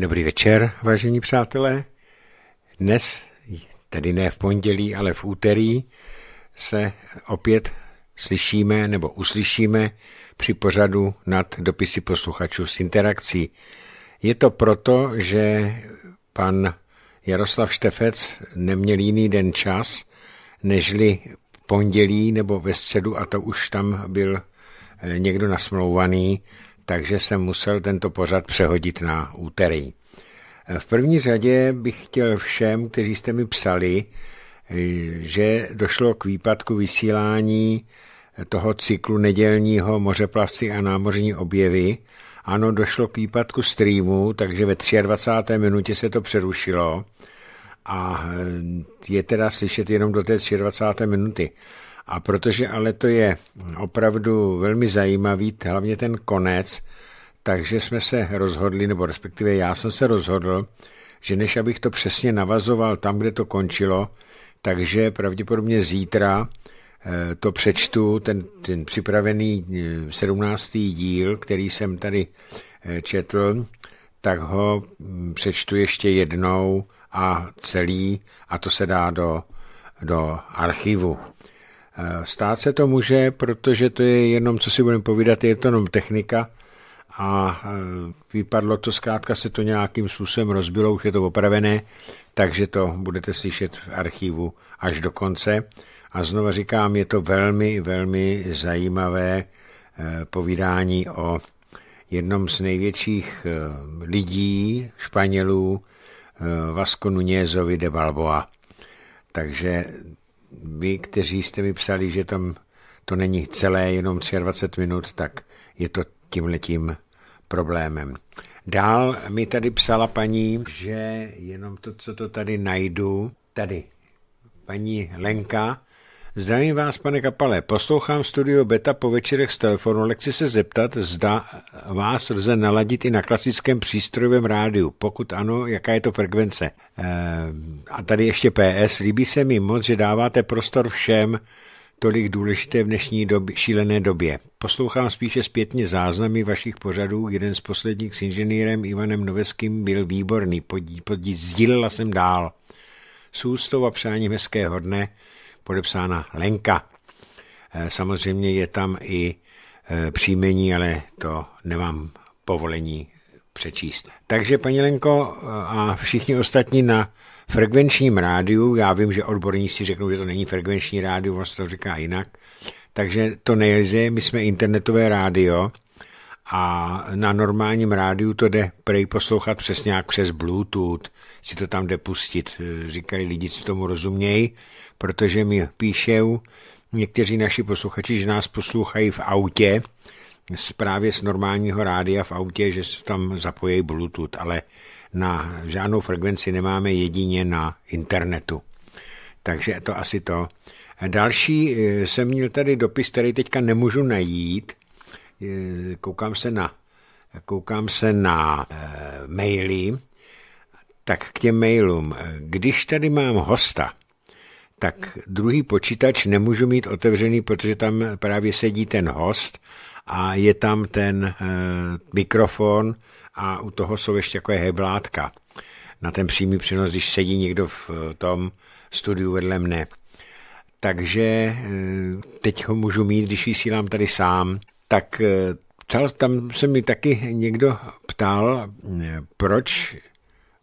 Dobrý večer, vážení přátelé. Dnes, tedy ne v pondělí, ale v úterý, se opět slyšíme nebo uslyšíme při pořadu nad dopisy posluchačů s interakcí. Je to proto, že pan Jaroslav Štefec neměl jiný den čas, nežli pondělí nebo ve středu a to už tam byl eh, někdo nasmlouvaný takže jsem musel tento pořad přehodit na úterý. V první řadě bych chtěl všem, kteří jste mi psali, eh, že došlo k výpadku vysílání toho cyklu nedělního Mořeplavci a námořní objevy. Ano, došlo k výpadku streamu, takže ve 23. minutě se to přerušilo a eh, je teda slyšet jenom do té 23. minuty. A protože ale to je opravdu velmi zajímavý, hlavně ten konec, takže jsme se rozhodli, nebo respektive já jsem se rozhodl, že než abych to přesně navazoval tam, kde to končilo, takže pravděpodobně zítra eh, to přečtu, ten, ten připravený 17. Eh, díl, který jsem tady eh, četl, tak ho hm, přečtu ještě jednou a celý, a to se dá do, do archivu. Eh, stát se to může, protože to je jenom, co si budeme povídat, je to jenom technika a eh, vypadlo to zkrátka, se to nějakým způsobem rozbilo, už je to opravené, takže to budete slyšet v archivu až do konce. A znova říkám, je to velmi, velmi zajímavé eh, povídání o jednom z největších lidí, Španělů, Vasco Nunezovi de Balboa. Takže vy, kteří jste mi psali, že tam to není celé jenom 23 minut, tak je to tímhletím problémem. Dál mi tady psala paní, že jenom to, co to tady najdu, tady, paní Lenka Zdravím vás, pane Kapale. Poslouchám studio Beta po večerech z telefonu. Lekci se zeptat, zda vás lze naladit i na klasickém přístrojovém rádiu. Pokud ano, jaká je to frekvence? Ehm, a tady ještě PS. Líbí se mi moc, že dáváte prostor všem, tolik důležité v dnešní doby, šílené době. Poslouchám spíše zpětně záznamy vašich pořadů. Jeden z posledních s inženýrem Ivanem Noveským byl výborný. Podí, podí, sdílela jsem dál. S ústou a přáním hezkého dne podepsána Lenka. Eh, samozřejmě je tam i eh, příjmení, ale to nemám povolení přečíst. Takže paní Lenko eh, a všichni ostatní na frekvenčním rádiu, já vím, že odborníci řeknou, že to není frekvenční rádiu, vlastně to říká jinak, takže to nejde, my jsme internetové rádio, a na normálním rádiu to jde prej poslouchat přesně jak přes Bluetooth, si to tam jde pustit. Eh, říkají lidi, co tomu rozumějí, protože mi píšou někteří naši posluchači, že nás poslouchají v autě, právě z normálního rádia v autě, že se tam zapojí Bluetooth, ale na žádnou frekvenci nemáme jedině na internetu. Takže to asi to. Další eh, jsem měl tady dopis, který teďka nemůžu najít, koukám se na, koukám se na e, maily, tak k těm mailům. Když tady mám hosta, tak druhý počítač nemůžu mít otevřený, protože tam právě sedí ten host a je tam ten e, mikrofon a u toho jsou ještě takové heblátka na ten přímý přenos, když sedí někdo v eh, tom studiu vedle mne. Takže teď ho můžu mít, když vysílám tady sám, tak eh, tam se mi taky někdo ptal, eh, proč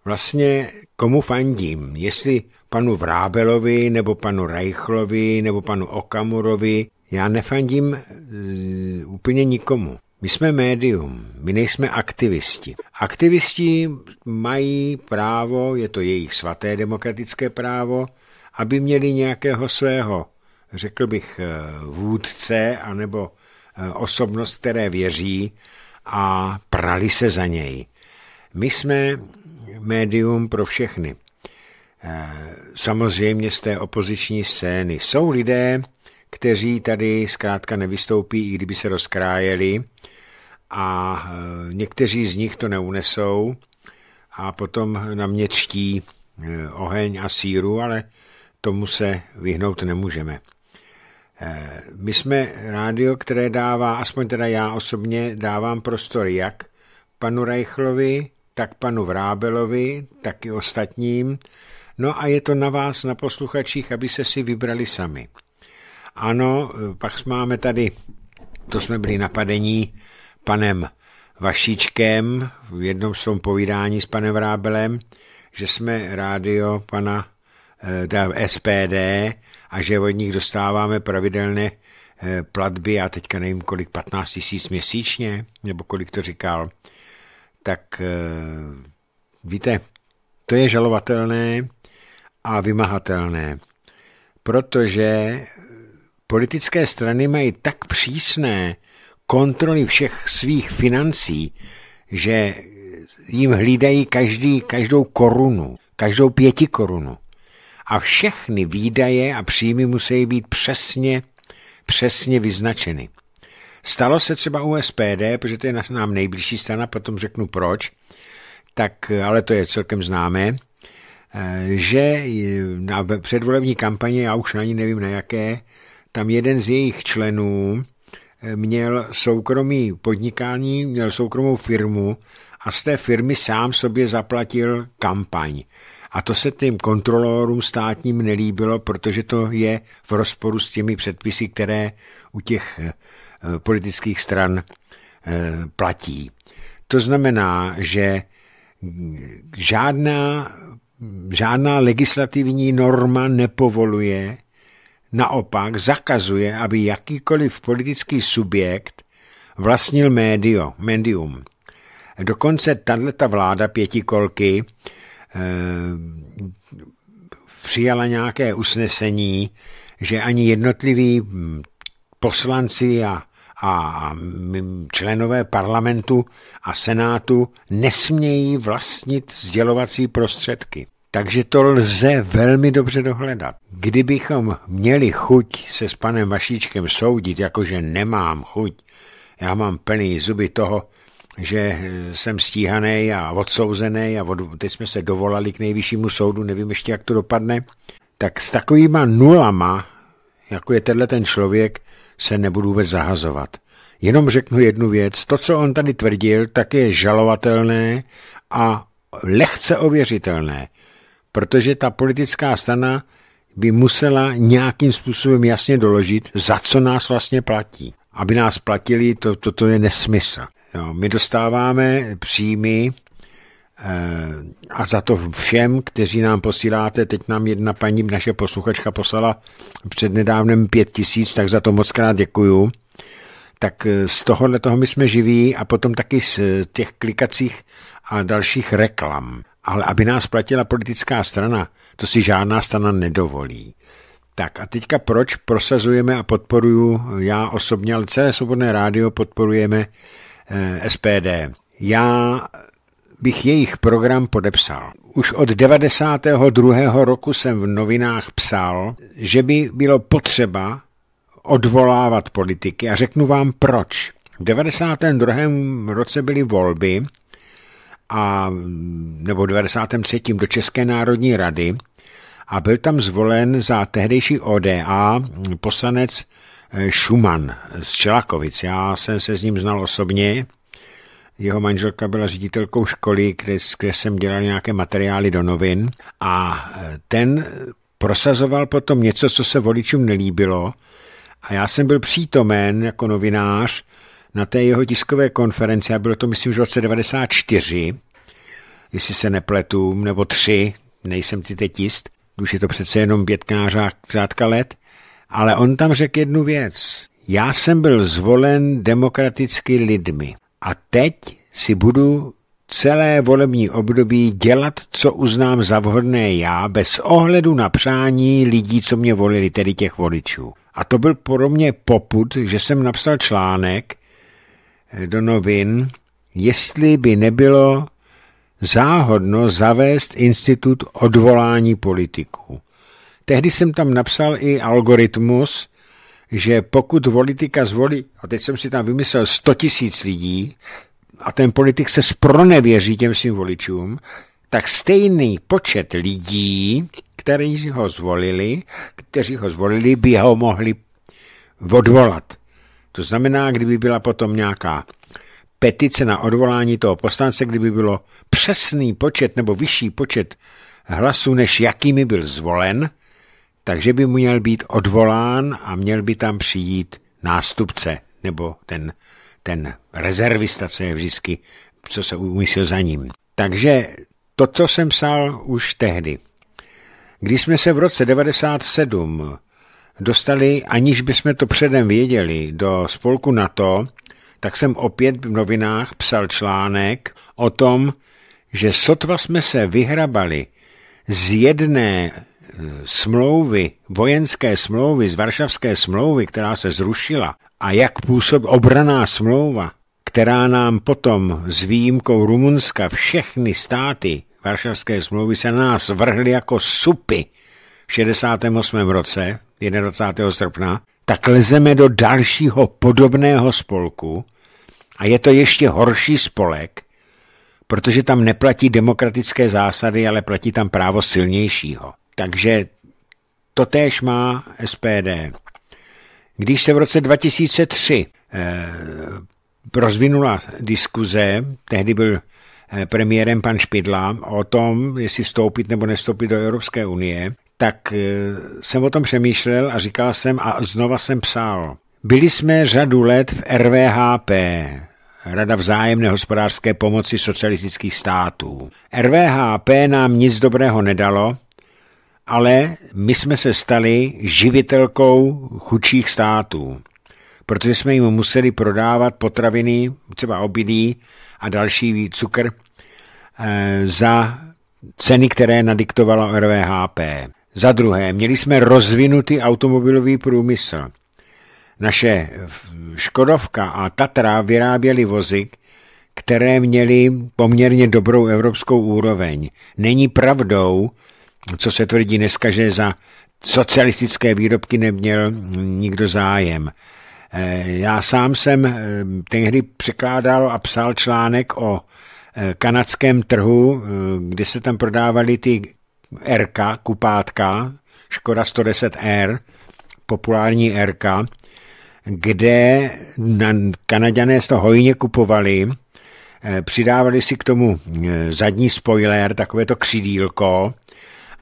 vlastně komu fandím, jestli panu Vrábelovi, nebo panu Reichlovi, nebo panu Okamurovi. Já nefandím eh, úplně nikomu. My jsme médium, my nejsme aktivisti. Aktivisti mají právo, je to jejich svaté demokratické právo, aby měli nějakého svého, řekl bych, vůdce anebo Eh, osobnost, které věří a prali se za něj. My jsme médium pro všechny. Eh, samozřejmě z té opoziční scény. Jsou lidé, kteří tady zkrátka nevystoupí, i kdyby se rozkrájeli, a eh, někteří z nich to neunesou a potom na mě čtí oheň a síru, ale tomu se vyhnout nemůžeme. Eh, my jsme rádio, které dává, aspoň teda já osobně, dávám prostor jak panu Reichlovi, tak panu Vrábelovi, tak i ostatním. No a je to na vás, na posluchačích, aby se si vybrali sami. Ano, eh, pak máme tady, to jsme byli napadení panem Vašičkem v jednom svém povídání s panem Vrábelem, že jsme rádio pana eh, SPD, a že od nich dostáváme pravidelné eh, platby, já teďka nevím kolik, 15 tisíc měsíčně, nebo kolik to říkal, tak eh, víte, to je žalovatelné a vymahatelné, protože politické strany mají tak přísné kontroly všech svých financí, že jim hlídají každý, každou korunu, každou pěti korunu a všechny výdaje a příjmy musí být přesně, přesně vyznačeny. Stalo se třeba u SPD, protože to je nám nejbližší strana, potom řeknu proč, tak, ale to je celkem známé, eh, že na předvolební kampaně, já už ani nevím na jaké, tam jeden z jejich členů eh, měl soukromý podnikání, měl soukromou firmu a z té firmy sám sobě zaplatil kampaň. A to se tím kontrolorům státním nelíbilo, protože to je v rozporu s těmi předpisy, které u těch eh, politických stran eh, platí. To znamená, že mm, žádná, žádná legislativní norma nepovoluje, naopak zakazuje, aby jakýkoliv politický subjekt vlastnil médio, médium. Dokonce tato vláda pětikolky Eh, přijala nějaké usnesení, že ani jednotliví hm, poslanci a, a členové parlamentu a senátu nesmějí vlastnit sdělovací prostředky. Takže to lze velmi dobře dohledat. Kdybychom měli chuť se s panem Vašíčkem soudit, jakože nemám chuť, já mám plný zuby toho, že eh, jsem stíhaný a odsouzený a od, teď jsme se dovolali k nejvyššímu soudu, nevím ještě, jak to dopadne, tak s takovýma nulama, jako je tenhle ten člověk, se nebudu vůbec zahazovat. Jenom řeknu jednu věc. To, co on tady tvrdil, tak je žalovatelné a lehce ověřitelné, protože ta politická strana by musela nějakým způsobem jasně doložit, za co nás vlastně platí. Aby nás platili, to, to, to je nesmysl. Jo, my dostáváme příjmy eh, a za to všem, kteří nám posíláte, teď nám jedna paní, naše posluchačka poslala před nedávnem pět tisíc, tak za to moc krát děkuju. Tak eh, z tohohle toho my jsme živí a potom taky z eh, těch klikacích a dalších reklam. Ale aby nás platila politická strana, to si žádná strana nedovolí. Tak a teďka proč prosazujeme a podporuju já osobně, ale celé Svobodné rádio podporujeme Eh, SPD. Já bych jejich program podepsal. Už od 92. roku jsem v novinách psal, že by bylo potřeba odvolávat politiky a řeknu vám proč. V 92. roce byly volby a nebo 93. do České národní rady a byl tam zvolen za tehdejší ODA poslanec Šuman eh, z Čelakovic. Já jsem se s ním znal osobně. Jeho manželka byla ředitelkou školy, kde, kde jsem dělal nějaké materiály do novin a eh, ten prosazoval potom něco, co se voličům nelíbilo a já jsem byl přítomen jako novinář na té jeho tiskové konferenci a bylo to myslím, že v roce 94, jestli se nepletu, nebo tři, nejsem si teď jist, už je to přece jenom pětká řádka let, ale on tam řekl jednu věc. Já jsem byl zvolen demokraticky lidmi a teď si budu celé volební období dělat, co uznám za vhodné já, bez ohledu na přání lidí, co mě volili, tedy těch voličů. A to byl pro mě poput, že jsem napsal článek do novin, jestli by nebylo záhodno zavést institut odvolání politiků. Tehdy jsem tam napsal i algoritmus, že pokud politika zvolí, a teď jsem si tam vymyslel 100 tisíc lidí, a ten politik se spronevěří těm svým voličům, tak stejný počet lidí, kteří ho zvolili, kteří ho zvolili, by ho mohli odvolat. To znamená, kdyby byla potom nějaká petice na odvolání toho poslance, kdyby bylo přesný počet nebo vyšší počet hlasů, než jakými byl zvolen, takže by měl být odvolán a měl by tam přijít nástupce nebo ten, ten rezervista, co je vždycky, co se umyslil za ním. Takže to, co jsem psal už tehdy. Když jsme se v roce 97 dostali, aniž bychom to předem věděli, do spolku NATO, tak jsem opět v novinách psal článek o tom, že sotva jsme se vyhrabali z jedné smlouvy, vojenské smlouvy, z Varšavské smlouvy, která se zrušila, a jak působí obraná smlouva, která nám potom s výjimkou Rumunska všechny státy Varšavské smlouvy se na nás vrhly jako supy v 68. roce, 21. srpna, tak lezeme do dalšího podobného spolku a je to ještě horší spolek, protože tam neplatí demokratické zásady, ale platí tam právo silnějšího. Takže to též má SPD. Když se v roce 2003 eh, rozvinula diskuze, tehdy byl eh, premiérem pan Špidla, o tom, jestli vstoupit nebo nestoupit do Evropské unie, tak eh, jsem o tom přemýšlel a říkal jsem a znova jsem psal. Byli jsme řadu let v RVHP, Rada vzájemné hospodářské pomoci socialistických států. RVHP nám nic dobrého nedalo, ale my jsme se stali živitelkou chudších států, protože jsme jim museli prodávat potraviny, třeba obilí a další cukr, eh, za ceny, které nadiktovalo RVHP. Za druhé, měli jsme rozvinutý automobilový průmysl. Naše Škodovka a Tatra vyráběly vozy, které měly poměrně dobrou evropskou úroveň. Není pravdou, co se tvrdí dneska, že za socialistické výrobky neměl nikdo zájem. Eh, já sám jsem eh, tehdy překládal a psal článek o eh, kanadském trhu, kde se tam prodávaly ty RK, kupátka, Škoda 110R, populární RK, kde kanaděné to hojně kupovali, přidávali si k tomu zadní spoiler, takové to křidílko,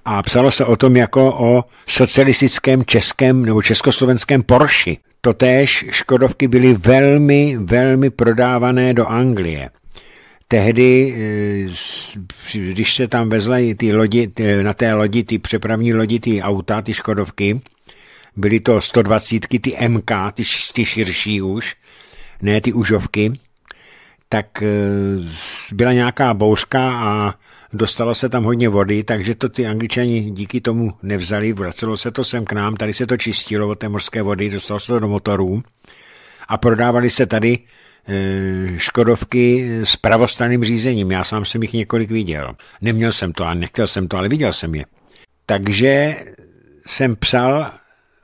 a psalo se o tom jako o socialistickém českém nebo československém Porsche. Totéž Škodovky byly velmi, velmi prodávané do Anglie. Tehdy, eh, když se tam vezly ty lodi, na té lodi, ty přepravní lodi, ty auta, ty Škodovky, byly to 120, ty MK, ty, ty širší už, ne ty užovky, tak eh, byla nějaká bouřka a dostalo se tam hodně vody, takže to ty angličani díky tomu nevzali, vracelo se to sem k nám, tady se to čistilo od té mořské vody, dostalo se to do motorů a prodávali se tady e, Škodovky s pravostaným řízením. Já sám jsem jich několik viděl. Neměl jsem to a nechtěl jsem to, ale viděl jsem je. Takže jsem psal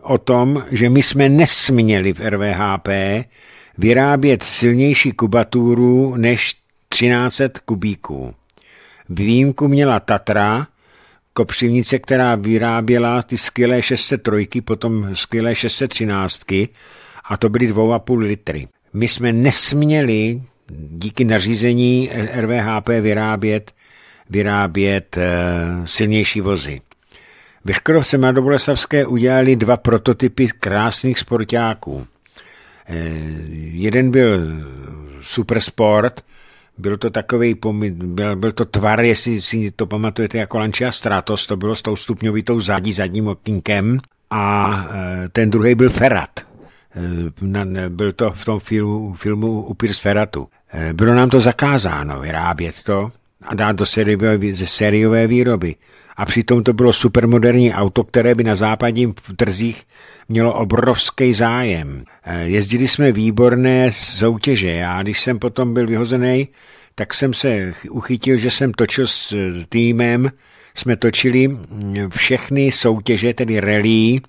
o tom, že my jsme nesměli v RVHP vyrábět silnější kubaturu než 1300 kubíků. Výjimku měla Tatra, kopřivnice, která vyráběla ty skvělé 603, potom skvělé 613 a to byly 2,5 litry. My jsme nesměli díky nařízení RVHP vyrábět, vyrábět e, silnější vozy. Ve Škodovce Mladoboleslavské udělali dva prototypy krásných sportáků. E, jeden byl Supersport, byl to takový, byl, byl to tvar, jestli si to pamatujete, jako Lancia Stratos, to bylo s tou stupňovitou zadí, zadním okínkem a e, ten druhý byl Ferrat. E, byl to v tom filmu, filmu Upír z Ferratu. E, bylo nám to zakázáno vyrábět to a dát do sériové, ze sériové výroby a přitom to bylo supermoderní auto, které by na západním trzích mělo obrovský zájem. E, jezdili jsme výborné soutěže. a když jsem potom byl vyhozený, tak jsem se uchytil, že jsem točil s týmem, jsme točili všechny soutěže, tedy rally,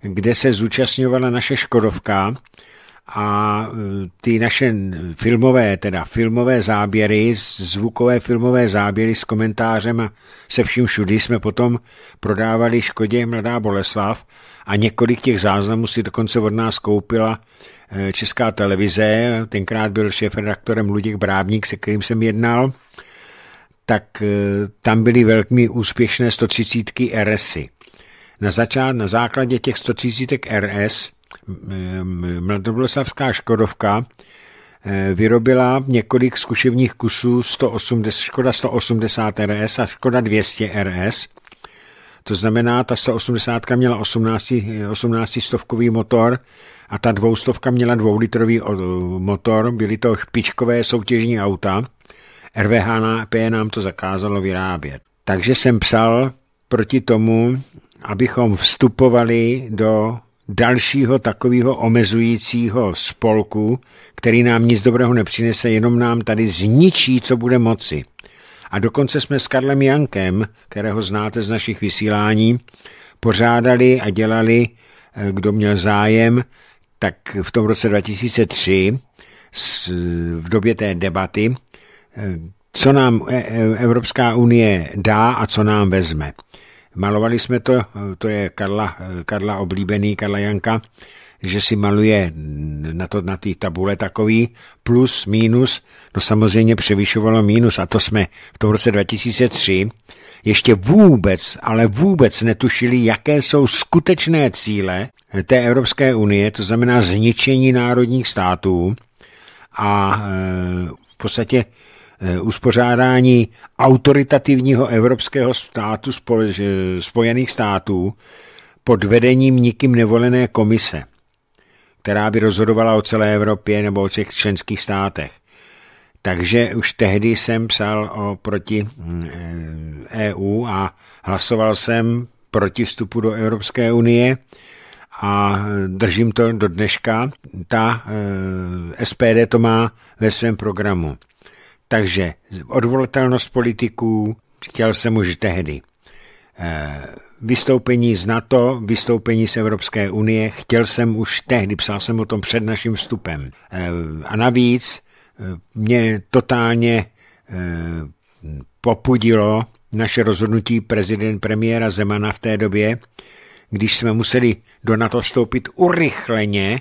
kde se zúčastňovala naše Škodovka, a e, ty naše filmové, teda filmové záběry, zvukové filmové záběry s komentářem a se vším všudy jsme potom prodávali Škodě Mladá Boleslav a několik těch záznamů si dokonce od nás koupila e, Česká televize, tenkrát byl šéf-redaktorem Luděk Brávník, se kterým jsem jednal, tak e, tam byly velmi úspěšné 130 RSy. Na, začát, na základě těch 130 RS Eh, mladoboleslavská Škodovka eh, vyrobila několik zkušebních kusů 180, Škoda 180 RS a Škoda 200 RS. To znamená, ta 180 měla 18, 18 stovkový motor a ta dvoustovka měla dvoulitrový motor. Byly to špičkové soutěžní auta. RVHP nám to zakázalo vyrábět. Takže jsem psal proti tomu, abychom vstupovali do dalšího takového omezujícího spolku, který nám nic dobrého nepřinese, jenom nám tady zničí, co bude moci. A dokonce jsme s Karlem Jankem, kterého znáte z našich vysílání, pořádali a dělali, eh, kdo měl zájem, tak v tom roce 2003, v době té debaty, eh, co nám e- e- Evropská unie dá a co nám vezme. Malovali jsme to, eh, to je Karla, eh, Karla oblíbený, Karla Janka, že si maluje na té na tabule takový plus, minus, no samozřejmě převyšovalo minus a to jsme v tom roce 2003 ještě vůbec, ale vůbec netušili, jaké jsou skutečné cíle té Evropské unie, to znamená zničení národních států a eh, v podstatě Eh, uspořádání autoritativního evropského státu Spojených států pod vedením nikým nevolené komise, která by rozhodovala o celé Evropě nebo o těch členských státech. Takže už tehdy jsem psal o proti hm, EU eh, e a hlasoval jsem proti vstupu do Evropské unie a držím to do dneška. Ta eh, SPD to má ve svém programu. Takže odvolatelnost politiků, chtěl jsem už tehdy. Eh, vystoupení z NATO, vystoupení z Evropské unie, chtěl jsem už tehdy, psal jsem o tom před naším vstupem. Eh, a navíc eh, mě totálně popudilo naše rozhodnutí prezident premiéra Zemana v té době, když jsme museli do NATO vstoupit urychleně,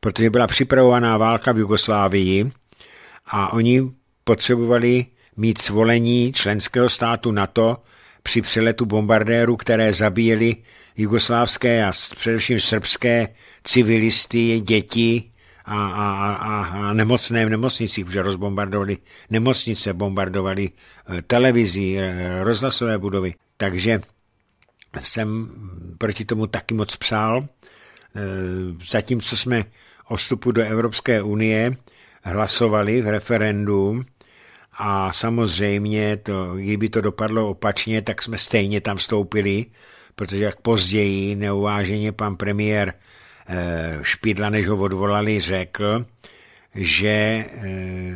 protože byla připravovaná válka v Jugoslávii a oni potřebovali mít svolení členského státu NATO při přeletu bombardérů, které zabíjeli jugoslávské a především srbské civilisty, děti a, a, a, a nemocné v nemocnicích, protože rozbombardovali nemocnice, bombardovali eh, televizi, eh, rozhlasové budovy. Takže jsem proti tomu taky moc psal. Eh, zatímco jsme o vstupu do Evropské unie hlasovali v referendum, a samozřejmě, to, kdyby to dopadlo opačně, tak jsme stejně tam vstoupili, protože jak později neuváženě pan premiér eh, Špidla, než ho odvolali, řekl, že eh,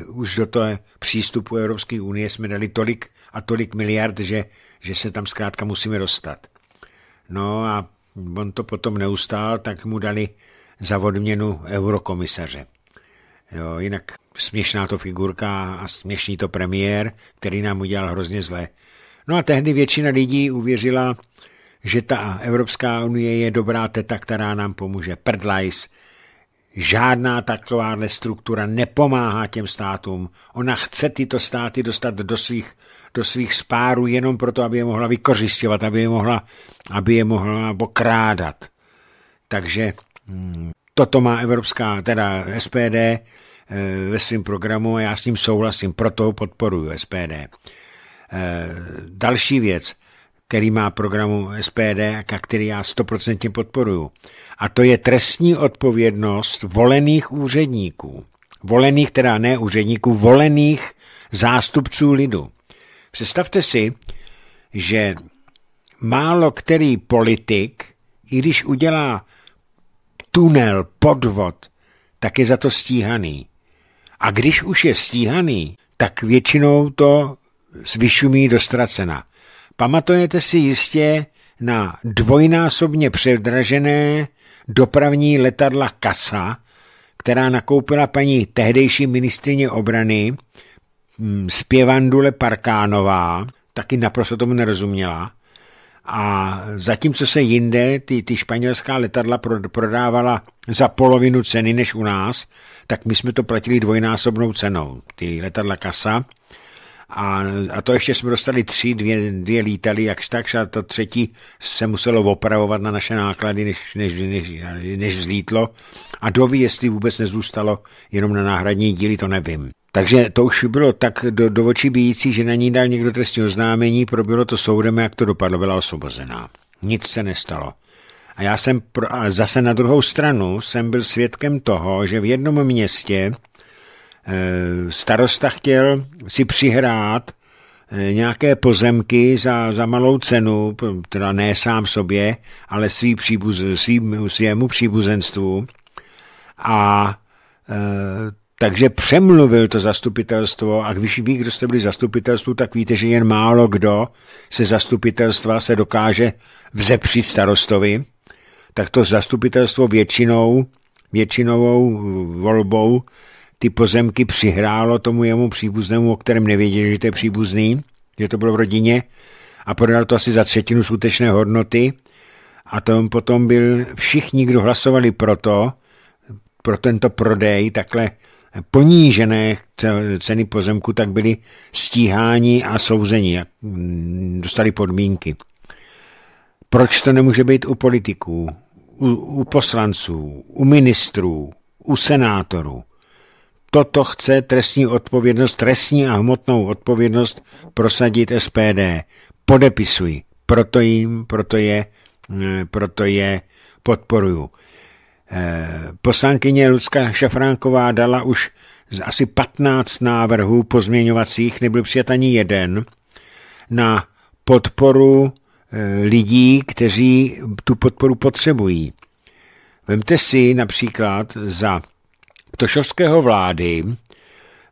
už do toho přístupu Evropské unie jsme dali tolik a tolik miliard, že, že se tam zkrátka musíme dostat. No a on to potom neustál, tak mu dali za odměnu eurokomisaře. Jo, jinak směšná to figurka a směšný to premiér, který nám udělal hrozně zle. No a tehdy většina lidí uvěřila, že ta Evropská unie je dobrá teta, která nám pomůže. Prdlajs. Žádná takováhle struktura nepomáhá těm státům. Ona chce tyto státy dostat do svých, do svých spárů jenom proto, aby je mohla vykořišťovat, aby je mohla, aby je mohla okrádat. Takže hmm, toto má Evropská, teda SPD eh, ve svém programu a já s ním souhlasím, proto podporuji SPD. Eh, další věc, který má programu SPD a který já stoprocentně podporuji, a to je trestní odpovědnost volených úředníků. Volených, teda ne úředníků, volených zástupců lidu. Představte si, že málo který politik, i když udělá tunel, podvod, tak je za to stíhaný. A když už je stíhaný, tak většinou to zvyšumí dostracena. Pamatujete si jistě na dvojnásobně předražené dopravní letadla Kasa, která nakoupila paní tehdejší ministrině obrany, mm, zpěvandule Parkánová, taky naprosto tomu nerozuměla. A zatímco se jinde ty, ty španělská letadla prodávala za polovinu ceny než u nás, tak my jsme to platili dvojnásobnou cenou, ty letadla kasa. A, a to ještě jsme dostali tři, dvě, dvě lítaly, jakž tak, a to třetí se muselo opravovat na naše náklady, než, než, než, než zlítlo. A doví, jestli vůbec nezůstalo jenom na náhradní díly, to nevím. Takže to už bylo tak do, do očí bíjící, že na ní dal někdo trestní oznámení, probělo to soudem, jak to dopadlo, byla osvobozená. Nic se nestalo. A já jsem, pro, a zase na druhou stranu, jsem byl svědkem toho, že v jednom městě eh, starosta chtěl si přihrát eh, nějaké pozemky za, za malou cenu, teda ne sám sobě, ale svý příbuz, svým, svému příbuzenstvu. A eh, takže přemluvil to zastupitelstvo a když ví, kdo jste byli zastupitelstvu, tak víte, že jen málo kdo se zastupitelstva se dokáže vzepřít starostovi, tak to zastupitelstvo většinou, většinovou volbou ty pozemky přihrálo tomu jemu příbuznému, o kterém nevěděl, že to je příbuzný, že to bylo v rodině a prodal to asi za třetinu skutečné hodnoty a tom potom byl všichni, kdo hlasovali pro to, pro tento prodej, takhle ponížené ceny pozemku, tak byli stíháni a souzeni, mm, dostali podmínky. Proč to nemůže být u politiků, u, u poslanců, u ministrů, u senátorů? Toto chce trestní odpovědnost, trestní a hmotnou odpovědnost prosadit SPD. Podepisuji, proto jim, proto je, mm, proto je podporuju. Eh, poslankyně Lucka Šafránková dala už z asi 15 návrhů pozměňovacích, nebyl přijat ani jeden, na podporu eh, lidí, kteří tu podporu potřebují. Vemte si například za Tošovského vlády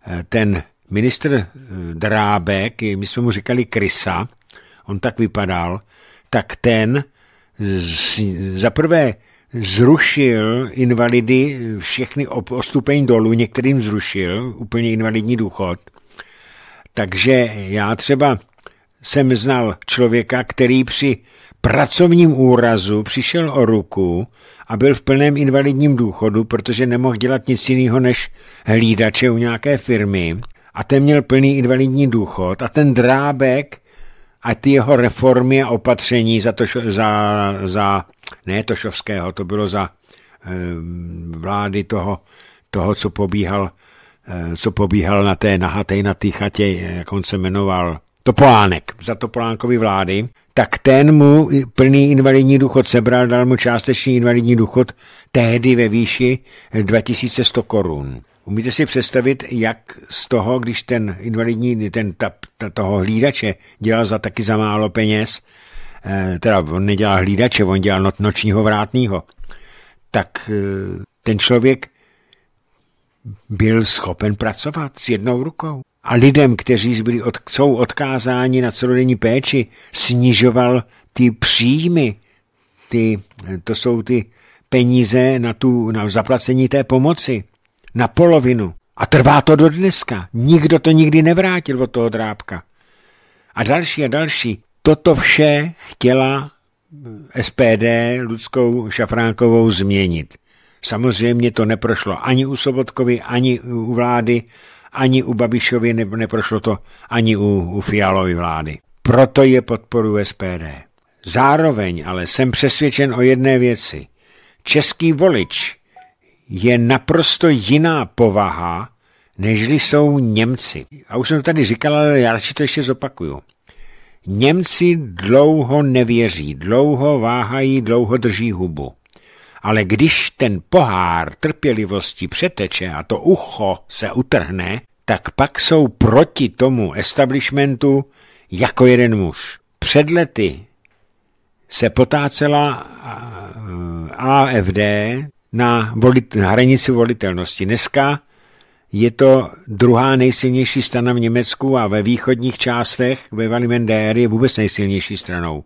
eh, ten ministr Drábek, my jsme mu říkali Krysa, on tak vypadal, tak ten za prvé zrušil invalidy všechny o, stupeň dolů, některým zrušil úplně invalidní důchod. Takže já třeba jsem znal člověka, který při pracovním úrazu přišel o ruku a byl v plném invalidním důchodu, protože nemohl dělat nic jiného než hlídače u nějaké firmy a ten měl plný invalidní důchod a ten drábek a ty jeho reformy a opatření za, to, za, za ne Tošovského, to bylo za ehm, vlády toho, toho co pobíhal eh, co pobíhal na té nahatej, na té chatě, jak on se jmenoval, Topolánek, za Topolánkovi vlády, tak ten mu plný invalidní důchod sebral, dal mu částečný invalidní důchod tehdy ve výši 2100 korun. Umíte si představit, jak z toho, když ten invalidní, ten ta, ta, toho hlídače dělal za taky za málo peněz, Eh, teda on nedělá hlídače, on dělal no-, nočního vrátního, tak eh, ten člověk byl schopen pracovat s jednou rukou. A lidem, kteří byli od, jsou odkázáni na celodenní péči, snižoval ty příjmy. Ty, eh, to jsou ty peníze na, tu, na zaplacení té pomoci. Na polovinu. A trvá to do dneska. Nikdo to nikdy nevrátil od toho drábka. A další a další toto vše chtěla SPD Ludskou Šafránkovou změnit. Samozřejmě to neprošlo ani u Sobotkovi, ani u vlády, ani u Babišovi, neprošlo to ani u, u Fialovi vlády. Proto je podporu SPD. Zároveň ale jsem přesvědčen o jedné věci. Český volič je naprosto jiná povaha, nežli jsou Němci. A už jsem to tady říkal, ale já radši to ještě zopakuju. Němci dlouho nevěří, dlouho váhají, dlouho drží hubu. Ale když ten pohár trpělivosti přeteče a to ucho se utrhne, tak pak jsou proti tomu establishmentu jako jeden muž. Před lety se potácela eh, AFD na volit, na hranici volitelnosti. Dneska je to druhá nejsilnější strana v Německu a ve východních částech ve Valimendéry je vůbec nejsilnější stranou.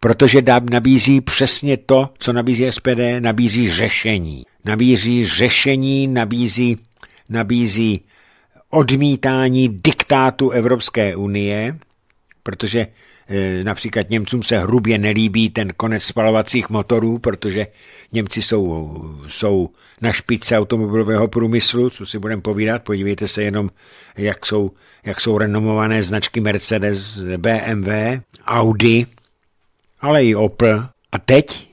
Protože DAB nabízí přesně to, co nabízí SPD, nabízí řešení. Nabízí řešení, nabízí, nabízí odmítání diktátu Evropské unie, protože Eh, například Němcům se hrubě nelíbí ten konec spalovacích motorů, protože Němci jsou, jsou na špičce automobilového průmyslu, co si budeme povídat. Podívejte se jenom, jak jsou, jak jsou renomované značky Mercedes, BMW, Audi, ale i Opel. A teď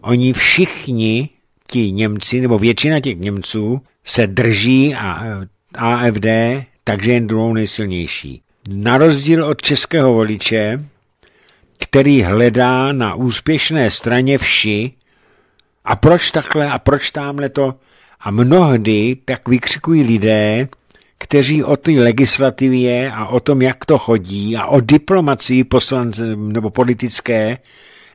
oni všichni, ti Němci, nebo většina těch Němců, se drží a AFD, takže jen druhou nejsilnější. Na rozdíl od českého voliče, který hledá na úspěšné straně vši a proč takhle a proč tamhle to a mnohdy tak vykřikují lidé, kteří o té legislativě a o tom, jak to chodí a o diplomacii poslance nebo politické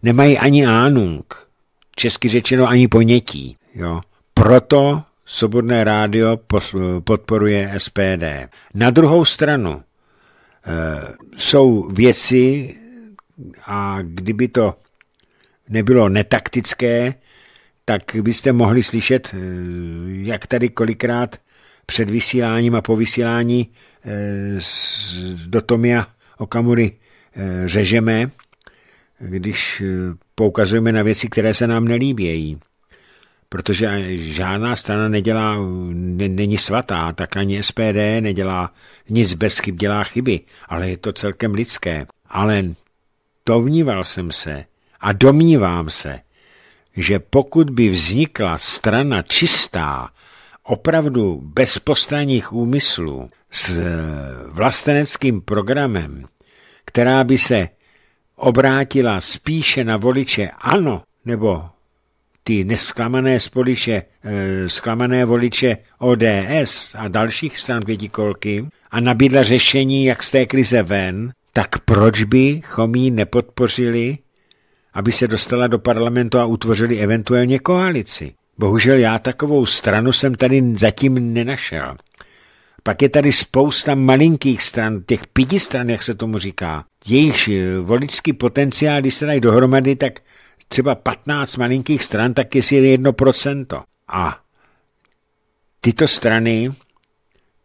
nemají ani ánung, česky řečeno ani ponětí. Jo. Proto Sobodné rádio podporuje SPD. Na druhou stranu, Eh, jsou věci, a kdyby to nebylo netaktické, tak byste mohli slyšet, eh, jak tady kolikrát před vysíláním a po vysílání eh, do Tomia Okamury řežeme, když poukazujeme na věci, které se nám nelíbějí protože žádná strana nedělá, není svatá, tak ani SPD nedělá nic bez chyb, dělá chyby, ale je to celkem lidské. Ale vníval jsem se a domnívám se, že pokud by vznikla strana čistá, opravdu bez postranních úmyslů, s eh, vlasteneckým programem, která by se obrátila spíše na voliče ano nebo ty nesklamané spoliše, eh, sklamané voliče ODS a dalších stran pětikolky a nabídla řešení, jak z té krize ven, tak proč by chomí nepodpořili, aby se dostala do parlamentu a utvořili eventuálně koalici? Bohužel já takovou stranu jsem tady zatím nenašel. Pak je tady spousta malinkých stran, těch pěti stran, jak se tomu říká. Jejich eh, voličský potenciál, když se dají dohromady, tak třeba 15 malinkých stran, tak jestli jedno 1%. A tyto strany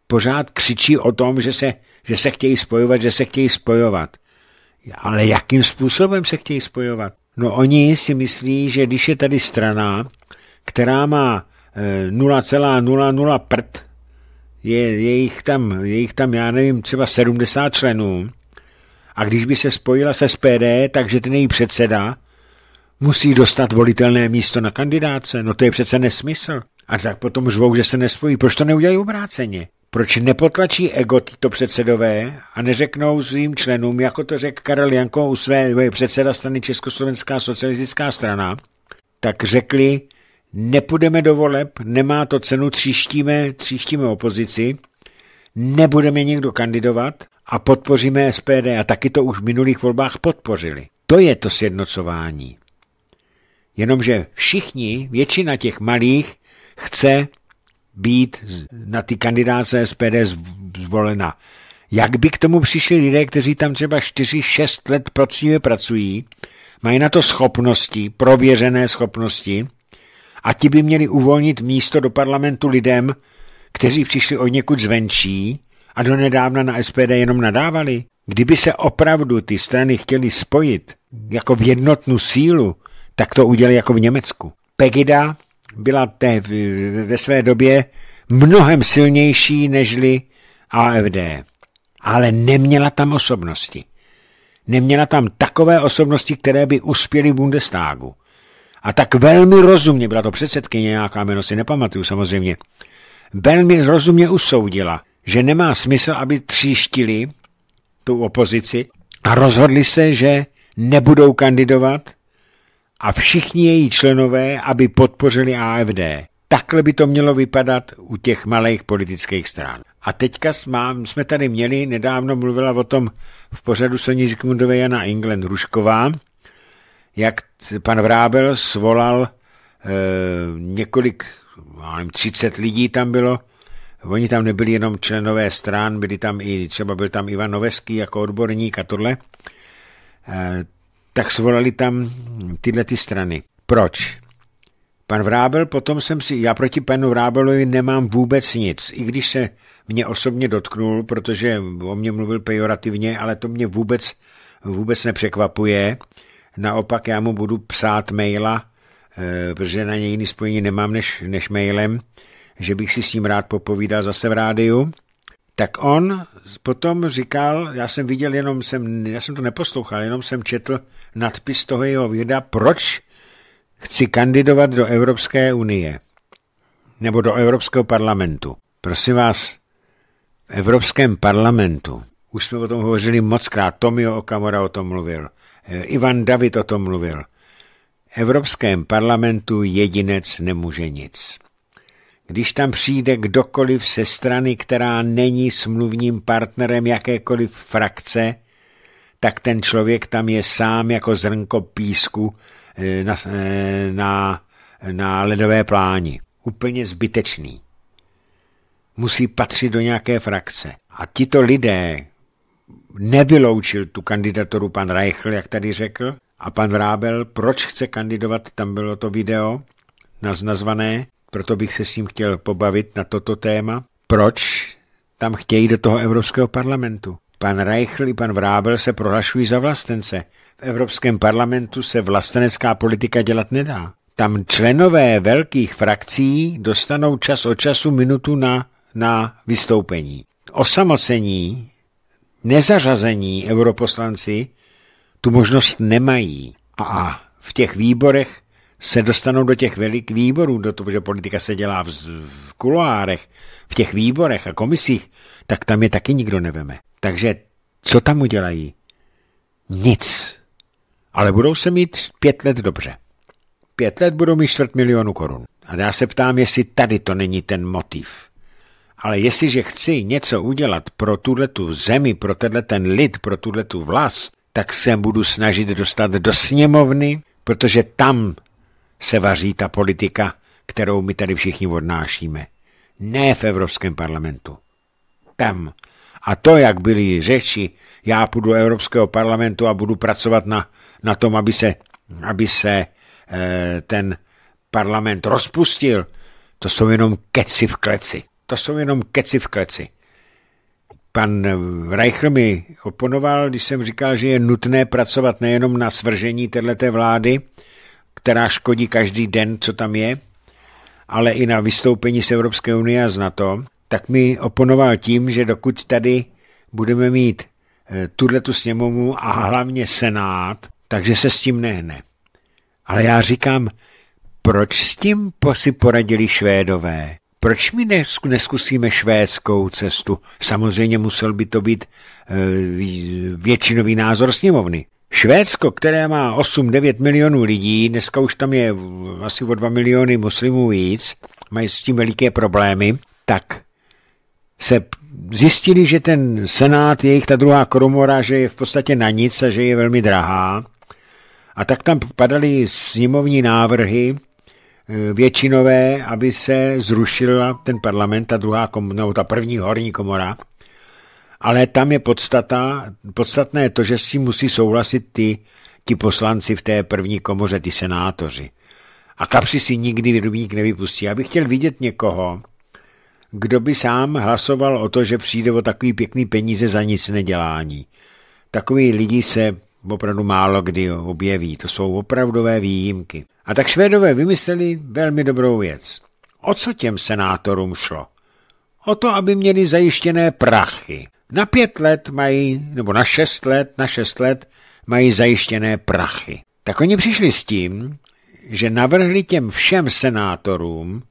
pořád křičí o tom, že se, že se chtějí spojovat, že se chtějí spojovat. Ale jakým způsobem se chtějí spojovat? No oni si myslí, že když je tady strana, která má 0,00 e, prd, je, je, jich tam, je jich tam, já nevím, třeba 70 členů, a když by se spojila se SPD, takže ten její předseda musí dostat volitelné místo na kandidáce, no to je přece nesmysl. A tak potom žvou, že se nespojí, proč to neudělají obráceně? Proč nepotlačí ego tyto předsedové a neřeknou svým členům, jako to řekl Karel Janko u své předseda strany Československá socialistická strana, tak řekli, nepůjdeme do voleb, nemá to cenu, tříštíme, tříštíme opozici, nebudeme někdo kandidovat a podpoříme SPD a taky to už v minulých volbách podpořili. To je to sjednocování. Jenomže všichni, většina těch malých, chce být na ty kandidáce SPD zvolena. Jak by k tomu přišli lidé, kteří tam třeba 4-6 let pracuje, pracují, mají na to schopnosti, prověřené schopnosti, a ti by měli uvolnit místo do parlamentu lidem, kteří přišli od někud zvenčí a do nedávna na SPD jenom nadávali. Kdyby se opravdu ty strany chtěly spojit jako v jednotnou sílu, tak to udělali jako v Německu. Pegida byla té ve své době mnohem silnější nežli AFD, ale neměla tam osobnosti. Neměla tam takové osobnosti, které by uspěly v Bundestagu. A tak velmi rozumně, byla to předsedkyně nějaká jméno, si nepamatuju samozřejmě, velmi rozumně usoudila, že nemá smysl, aby tříštili tu opozici a rozhodli se, že nebudou kandidovat a všichni její členové, aby podpořili AFD. Takhle by to mělo vypadat u těch malých politických stran. A teďka jsme tady měli, nedávno mluvila o tom v pořadu Soní Zikmundové Jana England Rušková, jak pan Vrábel svolal eh, několik, nevím, 30 lidí tam bylo, Oni tam nebyli jenom členové stran, byli tam i, třeba byl tam Ivan Noveský jako odborník a tohle. E, tak svolali tam tyhle ty strany. Proč? Pan Vrábel, potom jsem si, já proti panu Vrábelovi nemám vůbec nic, i když se mě osobně dotknul, protože o mě mluvil pejorativně, ale to mě vůbec, vůbec nepřekvapuje. Naopak já mu budu psát maila, eh, protože na něj jiný spojení nemám než, než mailem, že bych si s ním rád popovídal zase v rádiu. Tak on potom říkal, já jsem viděl jenom, jsem, já jsem to neposlouchal, jenom jsem četl nadpis toho jeho věda. proč chci kandidovat do Evropské unie nebo do Evropského parlamentu. Prosím vás, v Evropském parlamentu, už jsme o tom hovořili mockrát, Tomio Okamura o tom mluvil, eh, Ivan David o tom mluvil, Evropském parlamentu jedinec nemůže nic. Když tam přijde kdokoliv se strany, která není smluvním partnerem jakékoliv frakce, tak ten člověk tam je sám jako zrnko písku eh, na, eh, na, na ledové pláni. Úplně zbytečný. Musí patřit do nějaké frakce. A tito lidé nevyloučil tu kandidaturu pan Reichl, jak tady řekl, a pan Vrábel, proč chce kandidovat, tam bylo to video nazvané, proto bych se s ním chtěl pobavit na toto téma. Proč tam chtějí do toho Evropského parlamentu? Pan Reichl i pan Vrábel se prohlašují za vlastence. V Evropském parlamentu se vlastenecká politika dělat nedá. Tam členové velkých frakcí dostanou čas od času minutu na, na vystoupení. Osamocení, nezařazení europoslanci tu možnost nemají. A v těch výborech se dostanou do těch velik výborů, do toho, že politika se dělá v, v kuloárech, v těch výborech a komisích, tak tam je taky nikdo neveme. Takže co tam udělají? Nic. Ale budou se mít pět let dobře. Pět let budou mít čtvrt milionu korun. A já se ptám, jestli tady to není ten motiv. Ale jestliže chci něco udělat pro tu zemi, pro tenhle ten lid, pro tu vlast, tak se budu snažit dostat do sněmovny, protože tam se vaří ta politika, kterou my tady všichni odnášíme. Ne v Evropském parlamentu. Tam. A to, jak byly řeči, já půjdu do Evropského parlamentu a budu pracovat na, na tom, aby se, aby se eh, ten parlament rozpustil, to jsou jenom keci v kleci. To jsou jenom keci v kleci. Pan Reichl mi oponoval, když jsem říkal, že je nutné pracovat nejenom na svržení této vlády, která škodí každý den, co tam je, ale i na vystoupení z Evropské unie a z NATO, tak mi oponoval tím, že dokud tady budeme mít eh, tu sněmovnu a hlavně senát, takže se s tím nehne. Ale já říkám, proč s tím si poradili Švédové? Proč my neskusíme švédskou cestu? Samozřejmě musel by to být eh, většinový názor sněmovny. Švédsko, které má 8-9 milionů lidí, dneska už tam je asi o 2 miliony muslimů víc, mají s tím veliké problémy, tak se zjistili, že ten senát, jejich ta druhá komora, že je v podstatě na nic a že je velmi drahá. A tak tam padaly sněmovní návrhy e, většinové, aby se zrušila ten parlament, ta druhá komora, no, ta první horní komora, ale tam je podstata, podstatné je to, že s tím musí souhlasit ty, ti poslanci v té první komoře, ty senátoři. A kapři si nikdy rybník nevypustí. Já bych chtěl vidět někoho, kdo by sám hlasoval o to, že přijde o takový pěkný peníze za nic nedělání. Takový lidi se opravdu málo kdy objeví. To jsou opravdové výjimky. A tak Švédové vymysleli velmi dobrou věc. O co těm senátorům šlo? O to, aby měli zajištěné prachy. Na pět let mají, nebo na šest let, na šest let mají zajištěné prachy. Tak oni přišli s tím, že navrhli těm všem senátorům,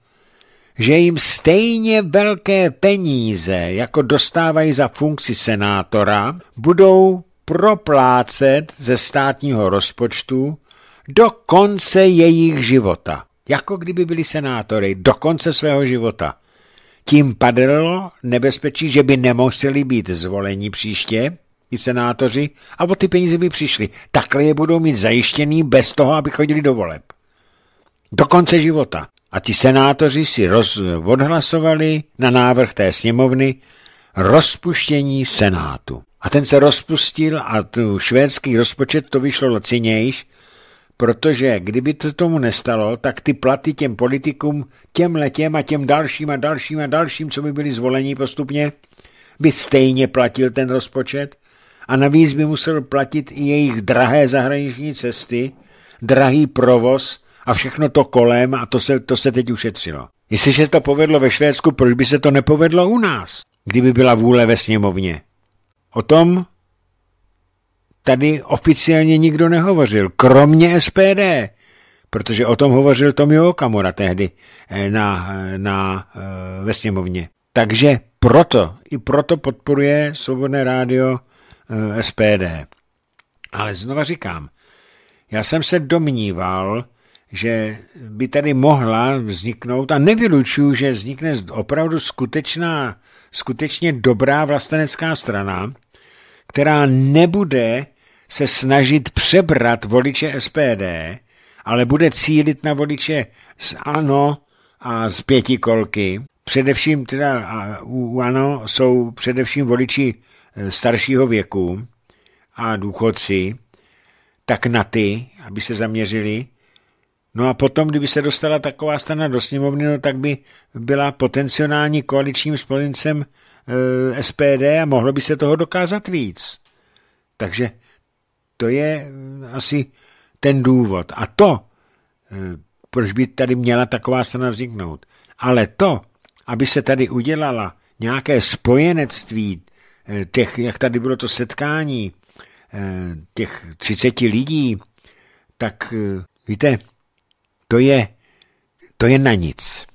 že jim stejně velké peníze, jako dostávají za funkci senátora, budou proplácet ze státního rozpočtu do konce jejich života. Jako kdyby byli senátory do konce svého života. Tím padlo nebezpečí, že by nemuseli být zvoleni příště i senátoři a o ty peníze by přišli. Takhle je budou mít zajištěný bez toho, aby chodili do voleb. Do konce života. A ti senátoři si roz, odhlasovali na návrh té sněmovny rozpuštění senátu. A ten se rozpustil a tu švédský rozpočet to vyšlo lacinějš, Protože kdyby to tomu nestalo, tak ty platy těm politikům, těm letěm a těm dalším a dalším a dalším, co by byli zvoleni postupně, by stejně platil ten rozpočet a navíc by musel platit i jejich drahé zahraniční cesty, drahý provoz a všechno to kolem a to se, to se teď ušetřilo. Jestliže to povedlo ve Švédsku, proč by se to nepovedlo u nás, kdyby byla vůle ve sněmovně? O tom tady oficiálně nikdo nehovořil, kromě SPD, protože o tom hovořil Tomio Okamura tehdy eh, na, eh, na, eh, ve sněmovně. Takže proto, i proto podporuje Svobodné rádio SPD. Ale znova říkám, já jsem se domníval, že by tady mohla vzniknout, a nevylučuju, že vznikne opravdu skutečná, skutečně dobrá vlastenecká strana, která nebude se snažit přebrat voliče SPD, ale bude cílit na voliče z ANO a z pětikolky. Především teda u ANO jsou především voliči e, staršího věku a důchodci, tak na ty, aby se zaměřili. No a potom, kdyby se dostala taková strana do sněmovny, no tak by byla potenciální koaličním spojencem e, SPD a mohlo by se toho dokázat víc. Takže to je mm, asi ten důvod. A to, e, proč by tady měla taková strana vzniknout. Ale to, aby se tady udělala nějaké spojenectví e, těch, jak tady bylo to setkání e, těch 30 lidí, tak víte, to je, to je na nic.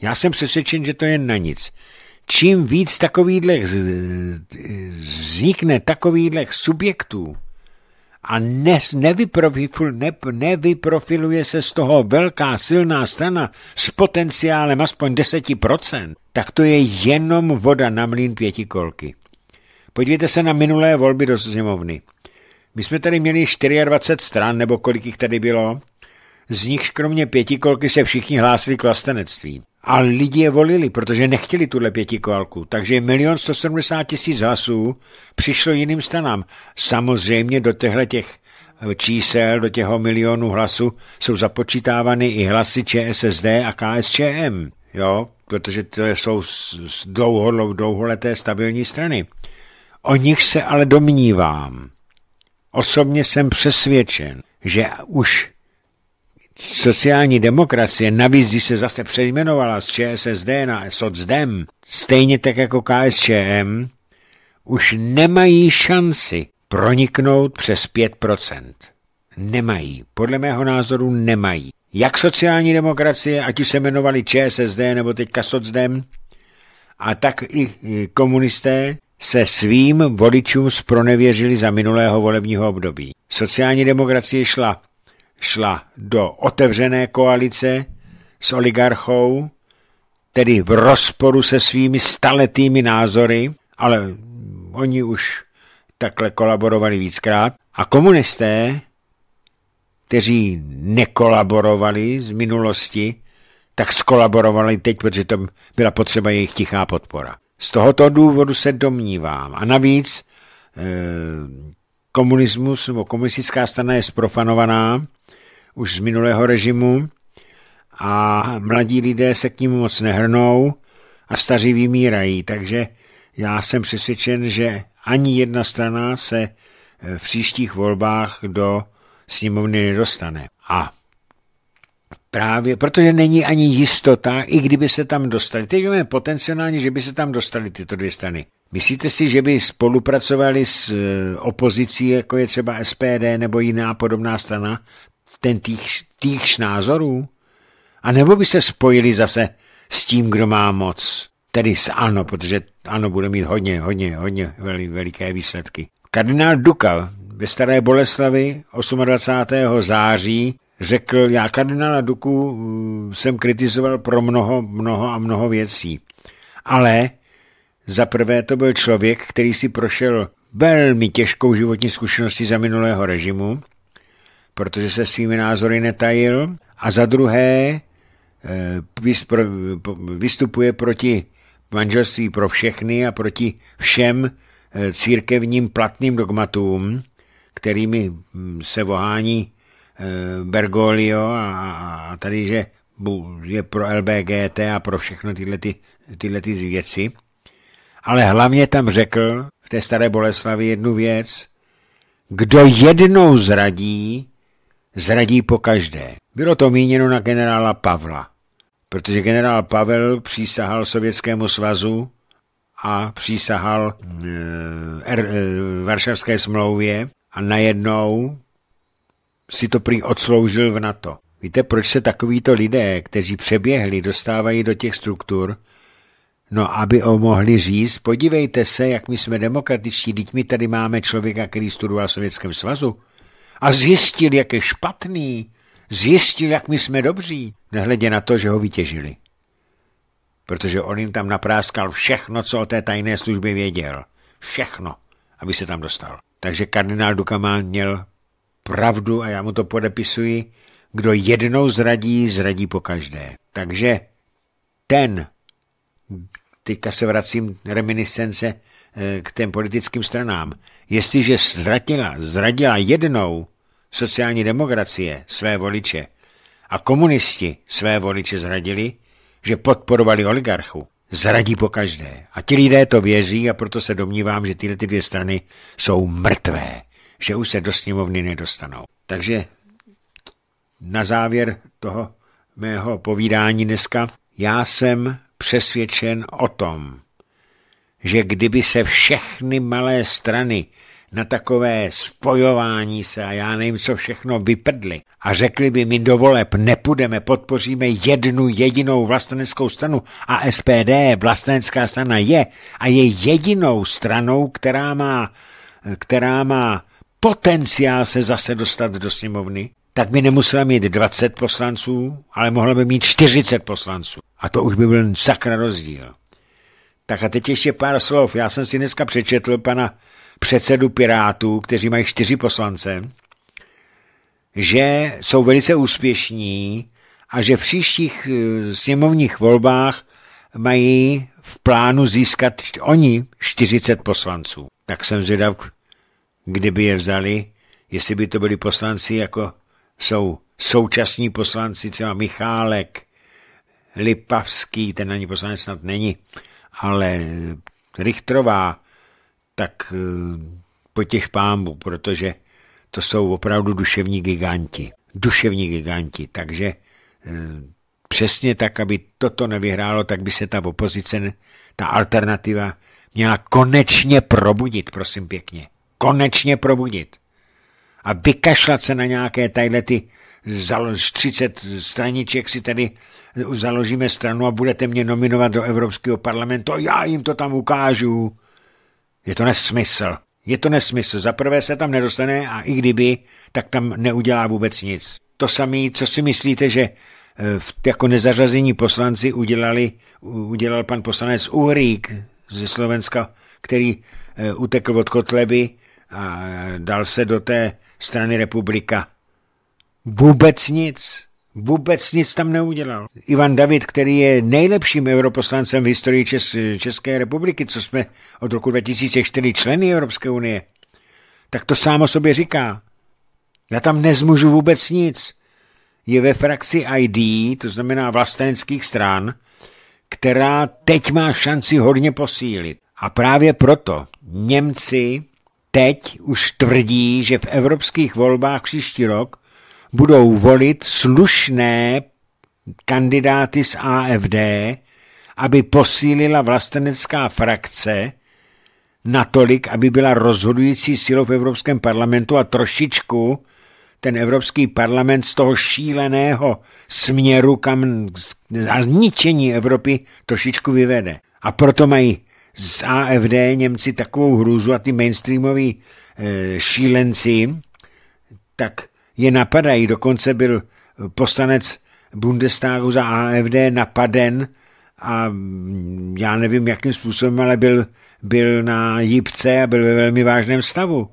Já jsem přesvědčen, že to je na nic. Čím víc takovýchhle vznikne takovýchhle subjektů, a ne, nevyprofil, ne, nevyprofiluje se z toho velká silná strana s potenciálem aspoň 10%, tak to je jenom voda na mlín pětikolky. Podívejte se na minulé volby do sněmovny. My jsme tady měli 24 stran, nebo kolik jich tady bylo, z nichž kromě pětikolky se všichni hlásili k vlastenectví. A lidi je volili, protože nechtěli tuhle pětikolku, takže milion 170 tisíc hlasů přišlo jiným stranám. Samozřejmě do těchto těch eh, čísel, do těho milionu hlasů jsou započítávány i hlasy ČSSD a KSČM, jo, protože to jsou dlouho, dlouholeté stabilní strany. O nich se ale domnívám. Osobně jsem přesvědčen, že už sociální demokracie, navíc když se zase přejmenovala z ČSSD na SocDem, stejně tak jako KSČM, už nemají šanci proniknout přes 5%. Nemají. Podle mého názoru nemají. Jak sociální demokracie, ať už se jmenovali ČSSD nebo teďka SocDem, a tak i komunisté se svým voličům spronevěřili za minulého volebního období. Sociální demokracie šla šla do otevřené koalice s oligarchou, tedy v rozporu se svými staletými názory, ale oni už takhle kolaborovali víckrát. A komunisté, kteří nekolaborovali z minulosti, tak skolaborovali teď, protože to byla potřeba jejich tichá podpora. Z tohoto důvodu se domnívám. A navíc eh, komunismus nebo komunistická strana je sprofanovaná už z minulého režimu a mladí lidé se k ním moc nehrnou a staří vymírají, takže já jsem přesvědčen, že ani jedna strana se v příštích volbách do sněmovny nedostane. A právě, protože není ani jistota, i kdyby se tam dostali. Teď máme potenciálně, že by se tam dostali tyto dvě strany. Myslíte si, že by spolupracovali s eh, opozicí, jako je třeba SPD nebo jiná podobná strana? ten tých týchž názorů? A nebo by se spojili zase s tím, kdo má moc? Tedy s ANO, protože ANO bude mít hodně, hodně, hodně vel, veliké výsledky. Kardinál Duka ve Staré Boleslavi 28. září řekl, já kardinála Duku jsem kritizoval pro mnoho, mnoho a mnoho věcí. Ale za prvé to byl člověk, který si prošel velmi těžkou životní zkušeností za minulého režimu, protože se svými názory netajil, a za druhé eh, vystupuje proti manželství pro všechny a proti všem eh, církevním platným dogmatům, kterými hm, se vohání eh, Bergoglio a tady, že je pro LBGT a pro všechno tyhle, ty, tyhle ty věci. Ale hlavně tam řekl v té staré Boleslavi jednu věc, kdo jednou zradí, zradí po každé. Bylo to míněno na generála Pavla, protože generál Pavel přísahal Sovětskému svazu a přísahal e, e, Varšavské smlouvě a najednou si to prý odsloužil v NATO. Víte, proč se takovýto lidé, kteří přeběhli, dostávají do těch struktur? No, aby o mohli říct, podívejte se, jak my jsme demokratiční, teď my tady máme člověka, který studoval v Sovětském svazu, a zjistil, jak je špatný, zjistil, jak my jsme dobří, nehledě na to, že ho vytěžili. Protože on jim tam napráskal všechno, co o té tajné službě věděl. Všechno, aby se tam dostal. Takže kardinál Dukamán měl pravdu a já mu to podepisuji, kdo jednou zradí, zradí po každé. Takže ten, teďka se vracím reminiscence Eh, k těm politickým stranám. Jestliže zradila, zradila jednou sociální demokracie své voliče a komunisti své voliče zradili, že podporovali oligarchu, zradí po každé. A ti lidé to věří a proto se domnívám, že tyhle ty dvě strany jsou mrtvé, že už se do sněmovny nedostanou. Takže na závěr toho mého povídání dneska, já jsem přesvědčen o tom, že kdyby se všechny malé strany na takové spojování se a já nevím, co všechno vyprdli a řekli by, mi dovoleb, nepůjdeme, podpoříme jednu jedinou vlasteneckou stranu a SPD vlastenecká strana je a je jedinou stranou, která má, která má potenciál se zase dostat do sněmovny, tak by nemusela mít 20 poslanců, ale mohla by mít 40 poslanců. A to už by byl sakra rozdíl. Tak a teď ještě pár slov. Já jsem si dneska přečetl pana předsedu Pirátů, kteří mají čtyři poslance, že jsou velice úspěšní a že v příštích eh, sněmovních volbách mají v plánu získat oni 40 poslanců. Tak jsem zvědav, kdyby je vzali, jestli by to byli poslanci, jako jsou současní poslanci, třeba Michálek, Lipavský, ten ani poslanec snad není, ale Richtrová, tak eh, těch pámbu, protože to jsou opravdu duševní giganti. Duševní giganti, takže eh, přesně tak, aby toto nevyhrálo, tak by se ta opozice, ta alternativa měla konečně probudit, prosím pěkně. Konečně probudit a vykašlat se na nějaké tadyhle ty z 30 straniček si tady založíme stranu a budete mě nominovat do Evropského parlamentu a já jim to tam ukážu. Je to nesmysl. Je to nesmysl. Za prvé se tam nedostane a i kdyby, tak tam neudělá vůbec nic. To samé, co si myslíte, že e, jako nezařazení poslanci udělali, udělal pan poslanec Uhrík ze Slovenska, který e, utekl od Kotleby a e, dal se do té strany republika. Vůbec nic. Vůbec nic tam neudělal. Ivan David, který je nejlepším europoslancem v historii Čes- České republiky, co jsme od roku 2004 členy Evropské unie, tak to sám o sobě říká. Já tam nezmůžu vůbec nic. Je ve frakci ID, to znamená vlastenských stran, která teď má šanci hodně posílit. A právě proto Němci teď už tvrdí, že v evropských volbách příští rok budou volit slušné kandidáty z AFD, aby posílila vlastenecká frakce natolik, aby byla rozhodující silou v Evropském parlamentu a trošičku ten Evropský parlament z toho šíleného směru kam a zničení Evropy trošičku vyvede. A proto mají z AFD Němci takovou hrůzu a ty mainstreamoví eh, šílenci, tak je napadají. Dokonce byl poslanec Bundestagu za AFD napaden a mm, já nevím, jakým způsobem, ale byl, byl na jípce a byl ve velmi vážném stavu.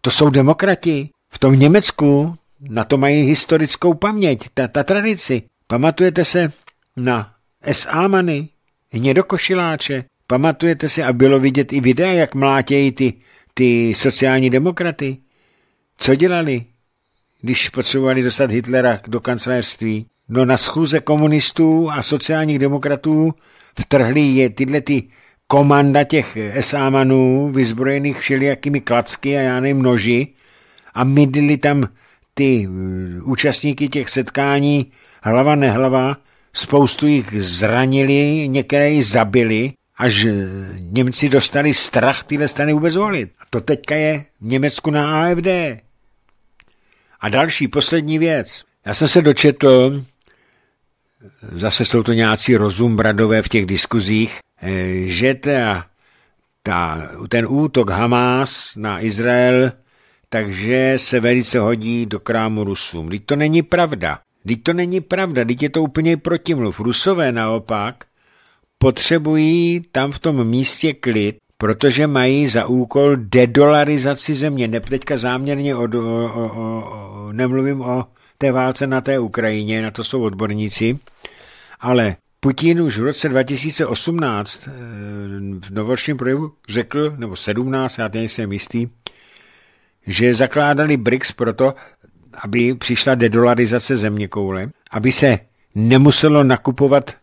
To jsou demokrati. V tom Německu na to mají historickou paměť, ta, ta tradici. Pamatujete se na SA many, hnědokošiláče, Pamatujete si, a bylo vidět i videa, jak mlátějí ty, ty sociální demokraty? Co dělali, když potřebovali dostat Hitlera do kancelářství? No na schůze komunistů a sociálních demokratů vtrhli je tyhle ty komanda těch esámanů, vyzbrojených všelijakými klacky a já nevím noži, a mydli tam ty mm, účastníky těch setkání hlava nehlava, spoustu jich zranili, některé ji zabili až eh, Němci dostali strach tyhle strany vůbec volit. A to teďka je v Německu na AFD. A další, poslední věc. Já jsem se dočetl, zase jsou to nějací bradové v těch diskuzích, eh, že ta, ta, ten útok Hamas na Izrael, takže se velice hodí do krámu Rusům. Teď to není pravda. Teď to není pravda, teď je to úplně protimluv. Rusové naopak potřebují tam v tom místě klid, protože mají za úkol dedolarizaci země. Ne, teďka záměrně od, o, o, o, nemluvím o té válce na té Ukrajině, na to jsou odborníci, ale Putin už v roce 2018 eh, v novoročním projevu řekl, nebo 17, já teď jsem jistý, že zakládali BRICS proto, aby přišla dedolarizace země koule, aby se nemuselo nakupovat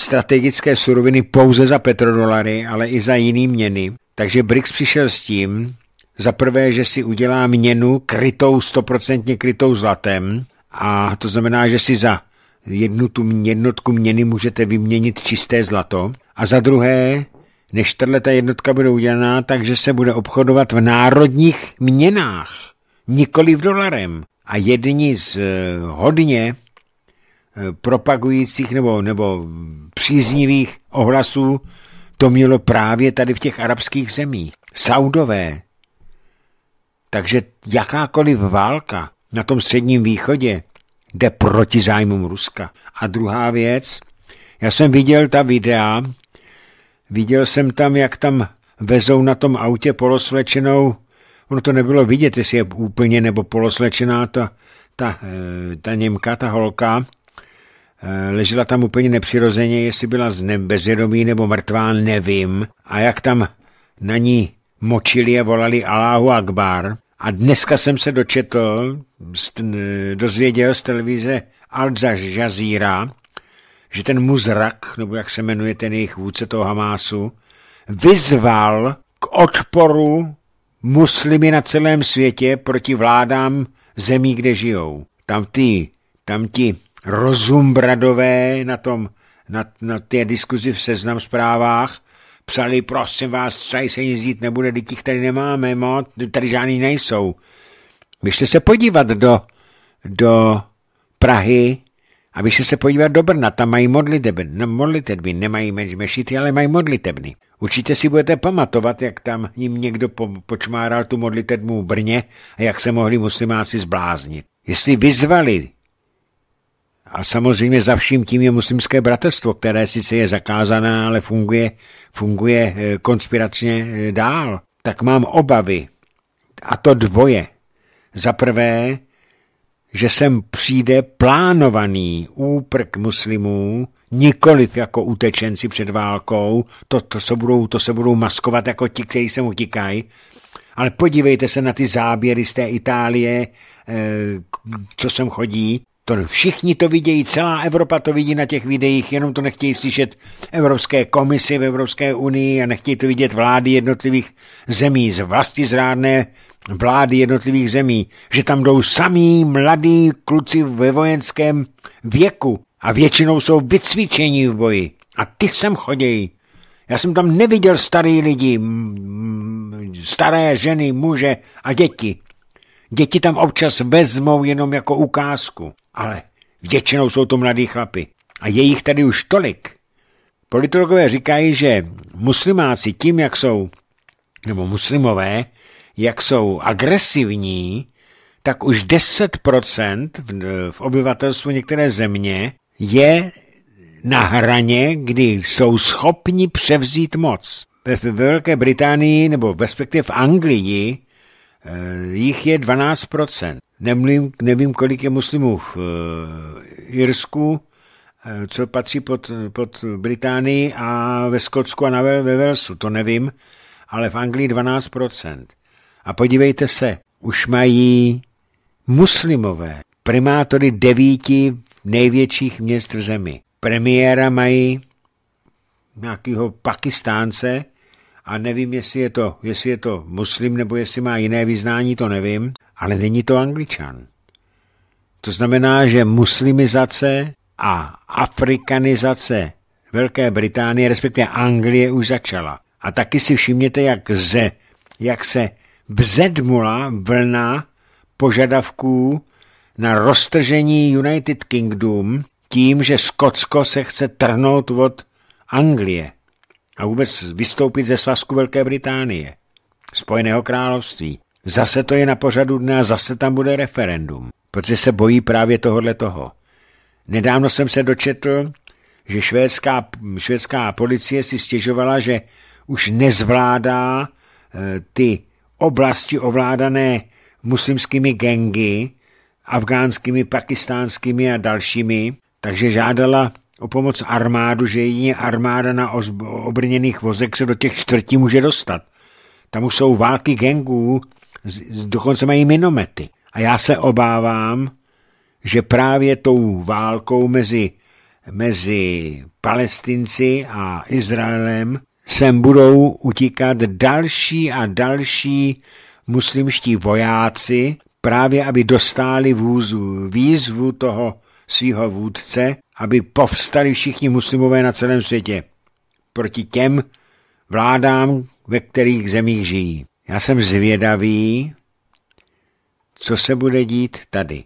strategické suroviny pouze za petrodolary, ale i za jiný měny. Takže BRICS přišel s tím, za prvé, že si udělá měnu krytou, stoprocentně krytou zlatem, a to znamená, že si za jednu tu jednotku měny můžete vyměnit čisté zlato. A za druhé, než tahle ta jednotka bude udělaná, takže se bude obchodovat v národních měnách, nikoli v dolarem. A jedni z eh, hodně Eh, propagujících nebo, nebo příznivých ohlasů to mělo právě tady v těch arabských zemích. Saudové. Takže jakákoliv válka na tom středním východě jde proti zájmům Ruska. A druhá věc, já jsem viděl ta videa, viděl jsem tam, jak tam vezou na tom autě polosvlečenou, ono to nebylo vidět, jestli je úplně nebo poloslečená ta, ta, eh, ta Němka, ta holka, Eh, ležela tam úplně nepřirozeně, jestli byla z bezvědomí nebo mrtvá, nevím. A jak tam na ní močili a volali Aláhu Akbar. A dneska jsem se dočetl, dozvěděl z televize Al Jazeera, že ten Muzrak, nebo jak se jmenuje ten jejich vůdce toho Hamásu, vyzval k odporu muslimy na celém světě proti vládám zemí, kde žijou. Tam ty, tam ti rozumbradové na tom, na, na té diskuzi v seznam zprávách, psali, prosím vás, tady se nic dít nebude, teď těch tady nemáme moc, tady žádný nejsou. Běžte se podívat do, do Prahy a běžte se podívat do Brna, tam mají modlitebny, no, modlitebny nemají mešity, ale mají modlitebny. Určitě si budete pamatovat, jak tam jim někdo po, počmáral tu modlitebnu v Brně a jak se mohli muslimáci zbláznit. Jestli vyzvali a samozřejmě za vším tím je muslimské bratrstvo, které sice je zakázané, ale funguje, funguje eh, konspiračně eh, dál. Tak mám obavy, a to dvoje. Za prvé, že sem přijde plánovaný úprk muslimů, nikoliv jako utečenci před válkou, to, to, se, budou, to se budou maskovat jako ti, kteří sem utíkají, ale podívejte se na ty záběry z té Itálie, eh, co sem chodí. To všichni to vidějí, celá Evropa to vidí na těch videích, jenom to nechtějí slyšet Evropské komisi v Evropské unii a nechtějí to vidět vlády jednotlivých zemí, z vlasti zrádné vlády jednotlivých zemí, že tam jdou samí mladí kluci ve vojenském věku a většinou jsou vycvičení v boji a ty sem chodějí. Já jsem tam neviděl starý lidi, staré ženy, muže a děti. Děti tam občas vezmou jenom jako ukázku ale většinou jsou to mladí chlapy. A je jich tady už tolik. Politologové říkají, že muslimáci tím, jak jsou, nebo muslimové, jak jsou agresivní, tak už 10% v, v obyvatelstvu některé země je na hraně, kdy jsou schopni převzít moc. Ve, ve Velké Británii, nebo respektive v Anglii, eh, jich je 12%. Nemlím, nevím, kolik je muslimů v eh, Irsku, eh, co patří pod, pod Británii a ve Skotsku a na, ve Velsu, to nevím, ale v Anglii 12%. A podívejte se, už mají muslimové primátory devíti největších měst v zemi. Premiéra mají nějakého pakistánce a nevím, jestli je, to, jestli je to muslim nebo jestli má jiné vyznání, to nevím, ale není to angličan. To znamená, že muslimizace a afrikanizace Velké Británie, respektive Anglie, už začala. A taky si všimněte, jak, ze, jak se vzedmula vlna požadavků na roztržení United Kingdom tím, že Skotsko se chce trhnout od Anglie a vůbec vystoupit ze svazku Velké Británie, Spojeného království. Zase to je na pořadu dne a zase tam bude referendum, protože se bojí právě tohohle toho. Nedávno jsem se dočetl, že švédská, švédská policie si stěžovala, že už nezvládá eh, ty oblasti ovládané muslimskými gengy, afgánskými, pakistánskými a dalšími, takže žádala o pomoc armádu, že jedině armáda na obrněných vozech se do těch čtvrtí může dostat. Tam už jsou války gengů dokonce mají minomety. A já se obávám, že právě tou válkou mezi, mezi Palestinci a Izraelem sem budou utíkat další a další muslimští vojáci, právě aby dostali vůzu, výzvu toho svého vůdce, aby povstali všichni muslimové na celém světě proti těm vládám, ve kterých zemích žijí. Já jsem zvědavý, co se bude dít tady.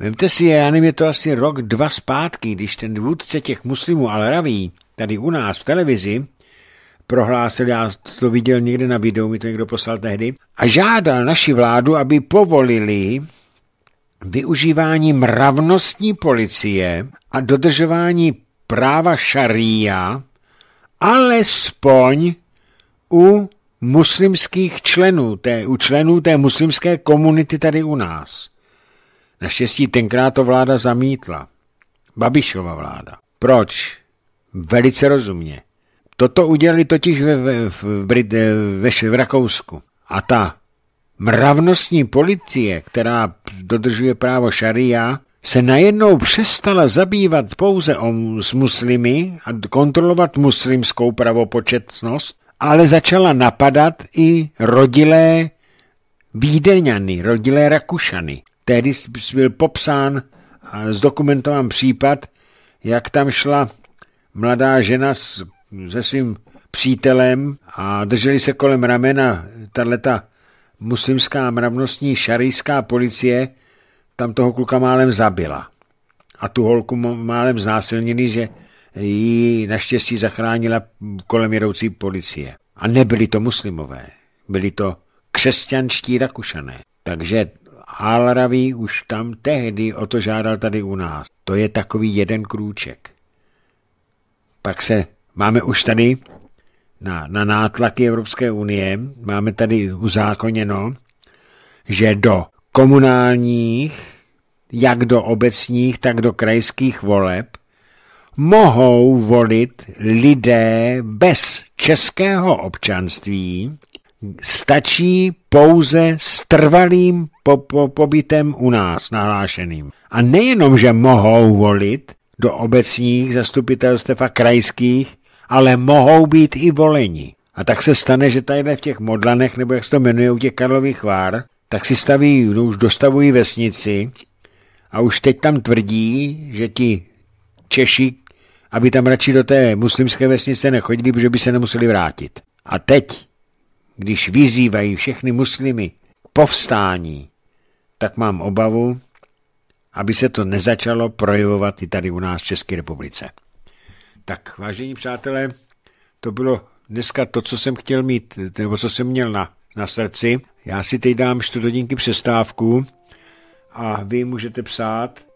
Vemte si, já nevím, je to asi rok, dva zpátky, když ten vůdce těch muslimů al raví tady u nás v televizi prohlásil, já to viděl někde na videu, mi to někdo poslal tehdy, a žádal naši vládu, aby povolili využívání mravnostní policie a dodržování práva šaria alespoň u muslimských členů, té, u členů té muslimské komunity tady u nás. Naštěstí tenkrát to vláda zamítla. Babišova vláda. Proč? Velice rozumně. Toto udělali totiž ve, ve, v, Brit, ve, v Rakousku. A ta mravnostní policie, která dodržuje právo šaria, se najednou přestala zabývat pouze o, s muslimy a kontrolovat muslimskou pravopočetnost, ale začala napadat i rodilé Vídeňany, rodilé Rakušany. Tehdy byl popsán a zdokumentován případ, jak tam šla mladá žena s, se svým přítelem a drželi se kolem ramena tato muslimská mravnostní šarijská policie tam toho kluka málem zabila. A tu holku málem znásilnili, že ji naštěstí zachránila kolem jedoucí policie. A nebyli to muslimové, byli to křesťanští Rakušané. Takže Alraví už tam tehdy o to žádal tady u nás. To je takový jeden krůček. Pak se máme už tady na, na nátlaky Evropské unie, máme tady uzákoněno, že do komunálních, jak do obecních, tak do krajských voleb mohou volit lidé bez českého občanství, stačí pouze s trvalým po, po, pobytem u nás nahlášeným. A nejenom, že mohou volit do obecních zastupitelstev a krajských, ale mohou být i voleni. A tak se stane, že tady v těch modlanech, nebo jak se to jmenuje u těch Karlových vár, tak si staví, no už dostavují vesnici a už teď tam tvrdí, že ti Češi aby tam radši do té muslimské vesnice nechodili, protože by se nemuseli vrátit. A teď, když vyzývají všechny muslimy k povstání, tak mám obavu, aby se to nezačalo projevovat i tady u nás v České republice. Tak, vážení přátelé, to bylo dneska to, co jsem chtěl mít, nebo co jsem měl na, na srdci. Já si teď dám čtvrthodinky přestávku a vy můžete psát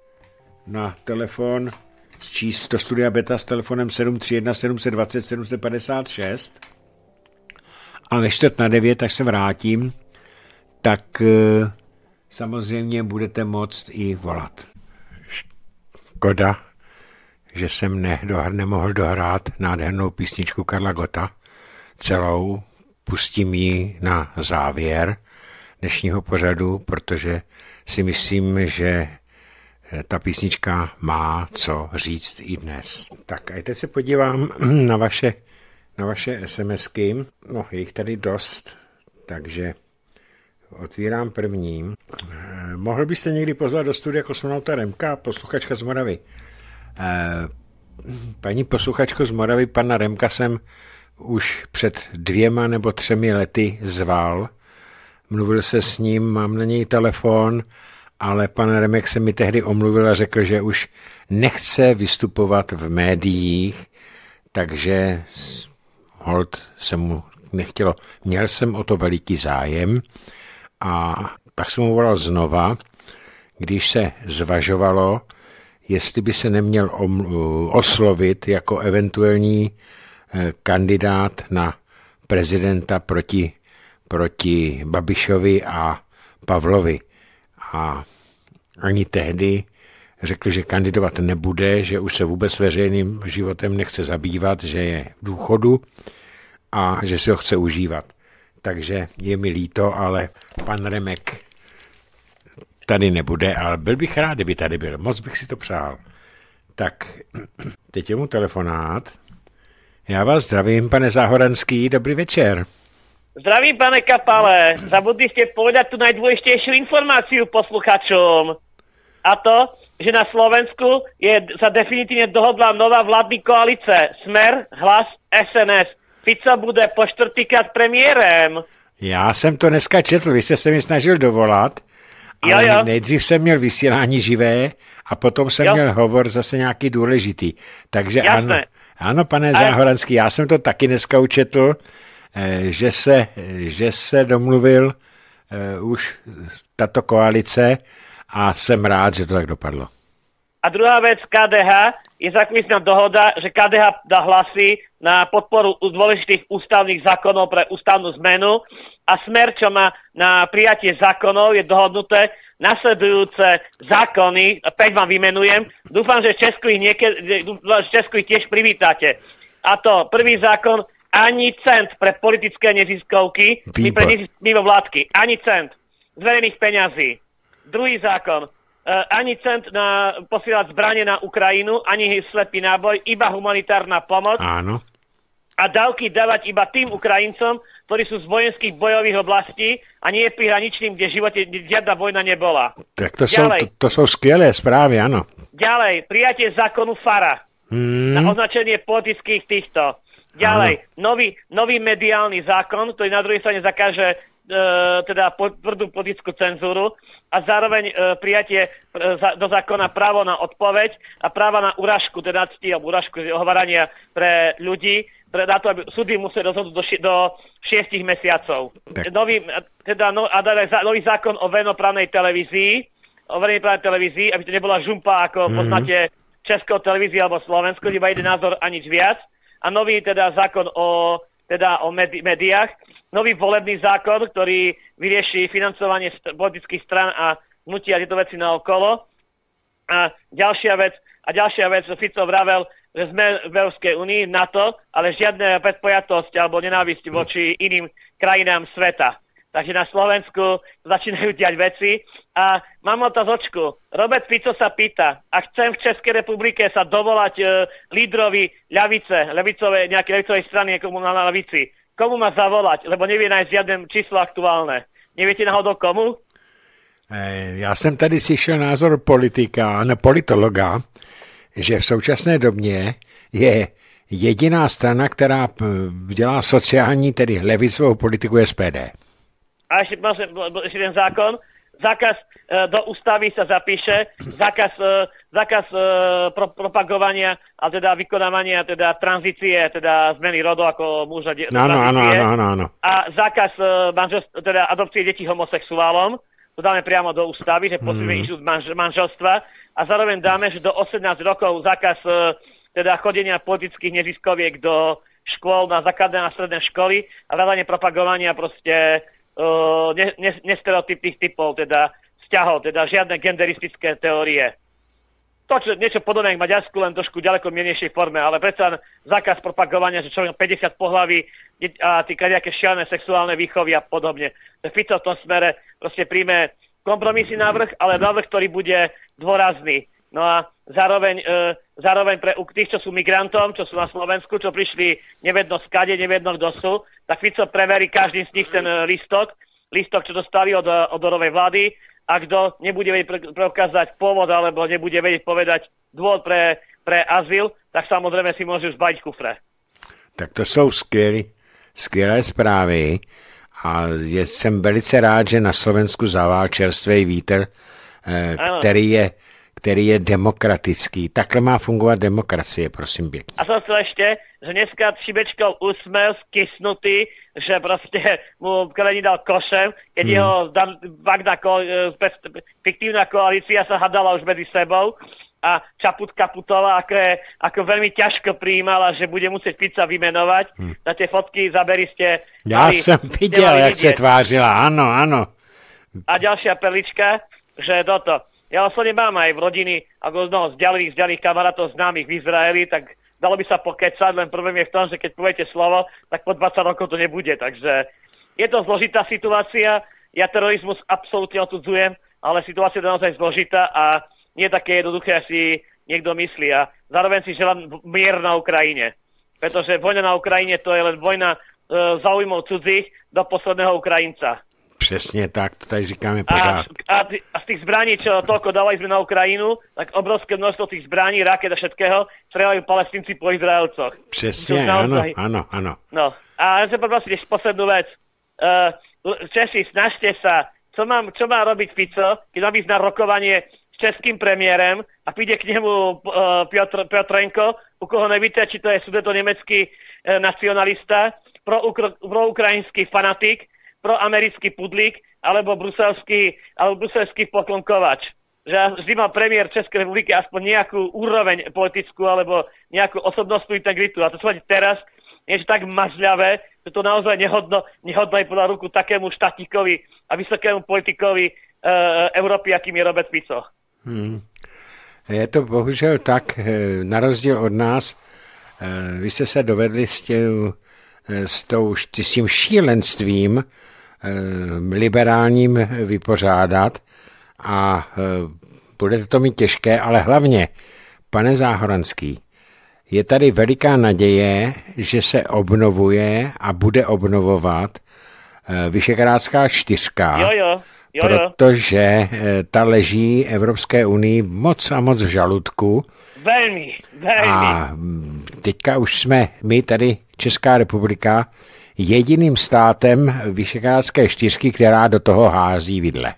na telefon číst do studia Beta s telefonem 731 720 756 a ve čtvrt na 9, až se vrátím, tak eh, samozřejmě budete moct i volat. Škoda, že jsem nedohr, nemohl dohrát nádhernou písničku Karla Gota celou. Pustím ji na závěr dnešního pořadu, protože si myslím, že Eh, ta písnička má co říct i dnes. Tak a teď se podívám na vaše, na vaše SMSky. No, je jich tady dost, takže otvírám první. Eh, mohl byste někdy pozvat do studia kosmonauta Remka, posluchačka z Moravy? Eh, paní posluchačko z Moravy, pana Remka jsem už před dvěma nebo třemi lety zval. Mluvil se s ním, mám na něj telefon, ale pan Remek se mi tehdy omluvil a řekl, že už nechce vystupovat v médiích, takže hold se mu nechtělo. Měl jsem o to veliký zájem a pak jsem mu volal znova, když se zvažovalo, jestli by se neměl oslovit jako eventuální eh, kandidát na prezidenta proti, proti Babišovi a Pavlovi a ani tehdy řekl, že kandidovat nebude, že už se vůbec veřejným životem nechce zabývat, že je v důchodu a že si ho chce užívat. Takže je mi líto, ale pan Remek tady nebude, ale byl bych rád, kdyby tady byl. Moc bych si to přál. Tak, teď je mu telefonát. Já vás zdravím, pane Záhoranský, dobrý večer. Zdravím, pane Kapale. Zabudli ste povedať tu najdôležitejšiu informáciu posluchačům, A to, že na Slovensku je, za definitivně dohodla nová vládní koalice. Smer, hlas, SNS. Fico bude po čtvrtýkrát premiérem. Já jsem to dneska četl, vy jste se mi snažil dovolat, ale jo, jo. nejdřív jsem měl vysílání živé a potom jsem jo. měl hovor zase nějaký důležitý. Takže ano, ano, pane Záhoranský, já jsem to taky dneska učetl Eh, že se, že se domluvil eh, už tato koalice a jsem rád, že to tak dopadlo. A druhá věc KDH je zakulisná dohoda, že KDH dá hlasy na podporu důležitých ústavních zákonů pro ústavnou zmenu a smer, čo má na prijatie zákonů, je dohodnuté nasledujúce zákony, 5 vám vymenujem, dúfam, že Česku ich, niekedy, že Česku ich tiež privítate. A to prvý zákon ani cent pre politické neziskovky, my pre vládky. Ani cent z verejných peňazí. Druhý zákon. E, ani cent na posílat zbraně na Ukrajinu, ani slepý náboj, iba humanitárna pomoc. Áno. A dávky dávat iba tým Ukrajincom, ktorí sú z vojenských bojových oblastí a nie pri kde v živote žiadna vojna nebola. Tak to, Ďalej. Jsou, to, to skvělé správy, ano. Ďalej, prijatie zákonu FARA hmm. na označenie politických týchto Ďalej, nový, nový mediálny zákon, ktorý na druhej strane zakáže e, teda po, tvrdú politickú cenzúru a zároveň e, prijatie e, za, do zákona právo na odpoveď a práva na úražku, teda cti alebo úražku ohvarania pre ľudí, pre, na to, aby súdy museli rozhodnúť do, ši, do šiestich mesiacov. Nový, teda, no, a dále, za, nový zákon o venoprávnej televízii, o verejnoprávnej televízii, aby to nebola žumpa, ako mm-hmm. poznáte Českou televízii alebo Slovensko, iba jeden názor a nič viac a nový teda zákon o, teda o médiách, nový volebný zákon, ktorý vyrieši financovanie st- politických stran a hnutia tieto veci na okolo. A ďalšia vec, a ďalšia vec, Fico vravel, že sme v Európskej únii, NATO, ale žiadne predpojatosť alebo nenávisť voči iným krajinám sveta. Takže na Slovensku začínajú diať veci, a mám otázočku. Robert Pico sa pýta, a chcem v Českej republike sa dovolať e, lídrovi ľavice, levicové, nejaké levicové strany, komu na lavici. Komu má zavolať, lebo nevie nájsť žiadne číslo aktuálne. Neviete náhodou komu? E, já jsem tady slyšel názor politika, ne politologa, že v současné době je jediná strana, která e, dělá sociální, tedy levicovou politiku SPD. A ještě, jeden zákon, Zákaz eh, do ústavy sa zapíše, zákaz, eh, zákaz eh, pro, propagovania a teda vykonávania teda tranzície, teda zmeny rodu ako muža. De- áno, áno, áno, áno. A zákaz manželstv, teda adopcie detí homosexuálom, to dáme priamo do ústavy, že posíme mm. manž, manželstva a zároveň dáme, že do 18 rokov zákaz teda chodenia politických neziskoviek do škôl, na základné a stredné školy a vedanie propagovania proste ne, ne, nestereotypných typov, teda vzťahov, teda žiadne genderistické teórie. To, čo niečo podobné k Maďarsku, len trošku ďaleko mienejšej forme, ale predsa zákaz propagovania, že človek 50 pohlaví a ty nejaké šialené sexuálne výchovy a podobne. Fico v tom smere proste príjme kompromisný návrh, ale návrh, ktorý bude dôrazný No a zároveň, e, zároveň pre tých, čo sú migrantom, čo sú na Slovensku, čo prišli nevedno skade, nevedno kdo sú, tak Fico preverí každý z nich ten e, listok, listok, čo dostali od, e, od vlády a kto nebude vedieť preukázať pôvod alebo nebude vedieť povedať dôvod pre, pre azyl, tak samozřejmě si může zbavit kufre. Tak to jsou skvělé, skvělé zprávy a jsem velice rád, že na Slovensku zavál čerstvý vítr, e, který je který je demokratický. Takhle má fungovat demokracie, prosím pěkně. A jsem chtěl ještě, že dneska Třibečko usměl skysnutý, že prostě mu kolení dal košem, když hmm. ho dan, Vagda ko, eh, fiktívna koalícia se hadala už mezi sebou a Čaputka Putová, ako, je, ako veľmi ťažko prijímala, že bude musieť pizza vymenovať. Hmm. Na tie fotky zaberi ste... Ja mali, som videl, jak sa se tvářila, ano, ano. A ďalšia perlička, že toto, Ja osobne mám aj v rodiny, ako no, z ďalých, z ďalých kamarátov známych v Izraeli, tak dalo by sa pokecať, len problém je v tom, že keď poviete slovo, tak po 20 rokov to nebude. Takže je to zložitá situácia, ja terorismus absolútne odsudzujem, ale situácia je naozaj zložitá a nie také jednoduché, si niekto myslí. A zároveň si želám mier na Ukrajine. Pretože vojna na Ukrajine to je len vojna e, zaujímav cudzích do posledného Ukrajinca. Přesně tak, to tady říkáme pořád. A, a, ty, a z těch zbraní, čo toľko dávají jsme na Ukrajinu, tak obrovské množstvo těch zbraní, raket a všetkého střelají palestinci po Izraelcoch. Přesně, ano, ano, ano. No. A já se poprosím ještě poslednou věc. Uh, Češi, snažte se, co, mám, čo má robiť Fico, Když mám na rokovanie s českým premiérem a přijde k němu uh, Piotr, Piotrenko, u koho nevíte, či to je sudeto německý uh, nacionalista, pro, pro ukrajinský fanatik, proamerický pudlík alebo bruselský, alebo bruselský poklonkovač. Že vždy má premiér české republiky aspoň nějakou úroveň politickou, alebo nějakou osobnostnú integritu. A to sa teraz je tak mažľavé, že to naozaj nehodno, nehodno je podľa ruku takému štatníkovi a vysokému politikovi e, Evropy, jakým je Robert Pico. Hmm. Je to bohužel tak, e, na rozdíl od nás, e, vy jste se dovedli s, tím e, s, tou, s tím šílenstvím, Eh, liberálním vypořádat a eh, budete to mít těžké, ale hlavně, pane Záhoranský, je tady veliká naděje, že se obnovuje a bude obnovovat eh, Vyšekrátská čtyřka, jo, jo, jo, jo. protože ta leží Evropské unii moc a moc v žaludku. Velmi, velmi. A mm, teďka už jsme my tady, Česká republika, jediným státem Vyšegrádské čtyřky, která do toho hází vidle.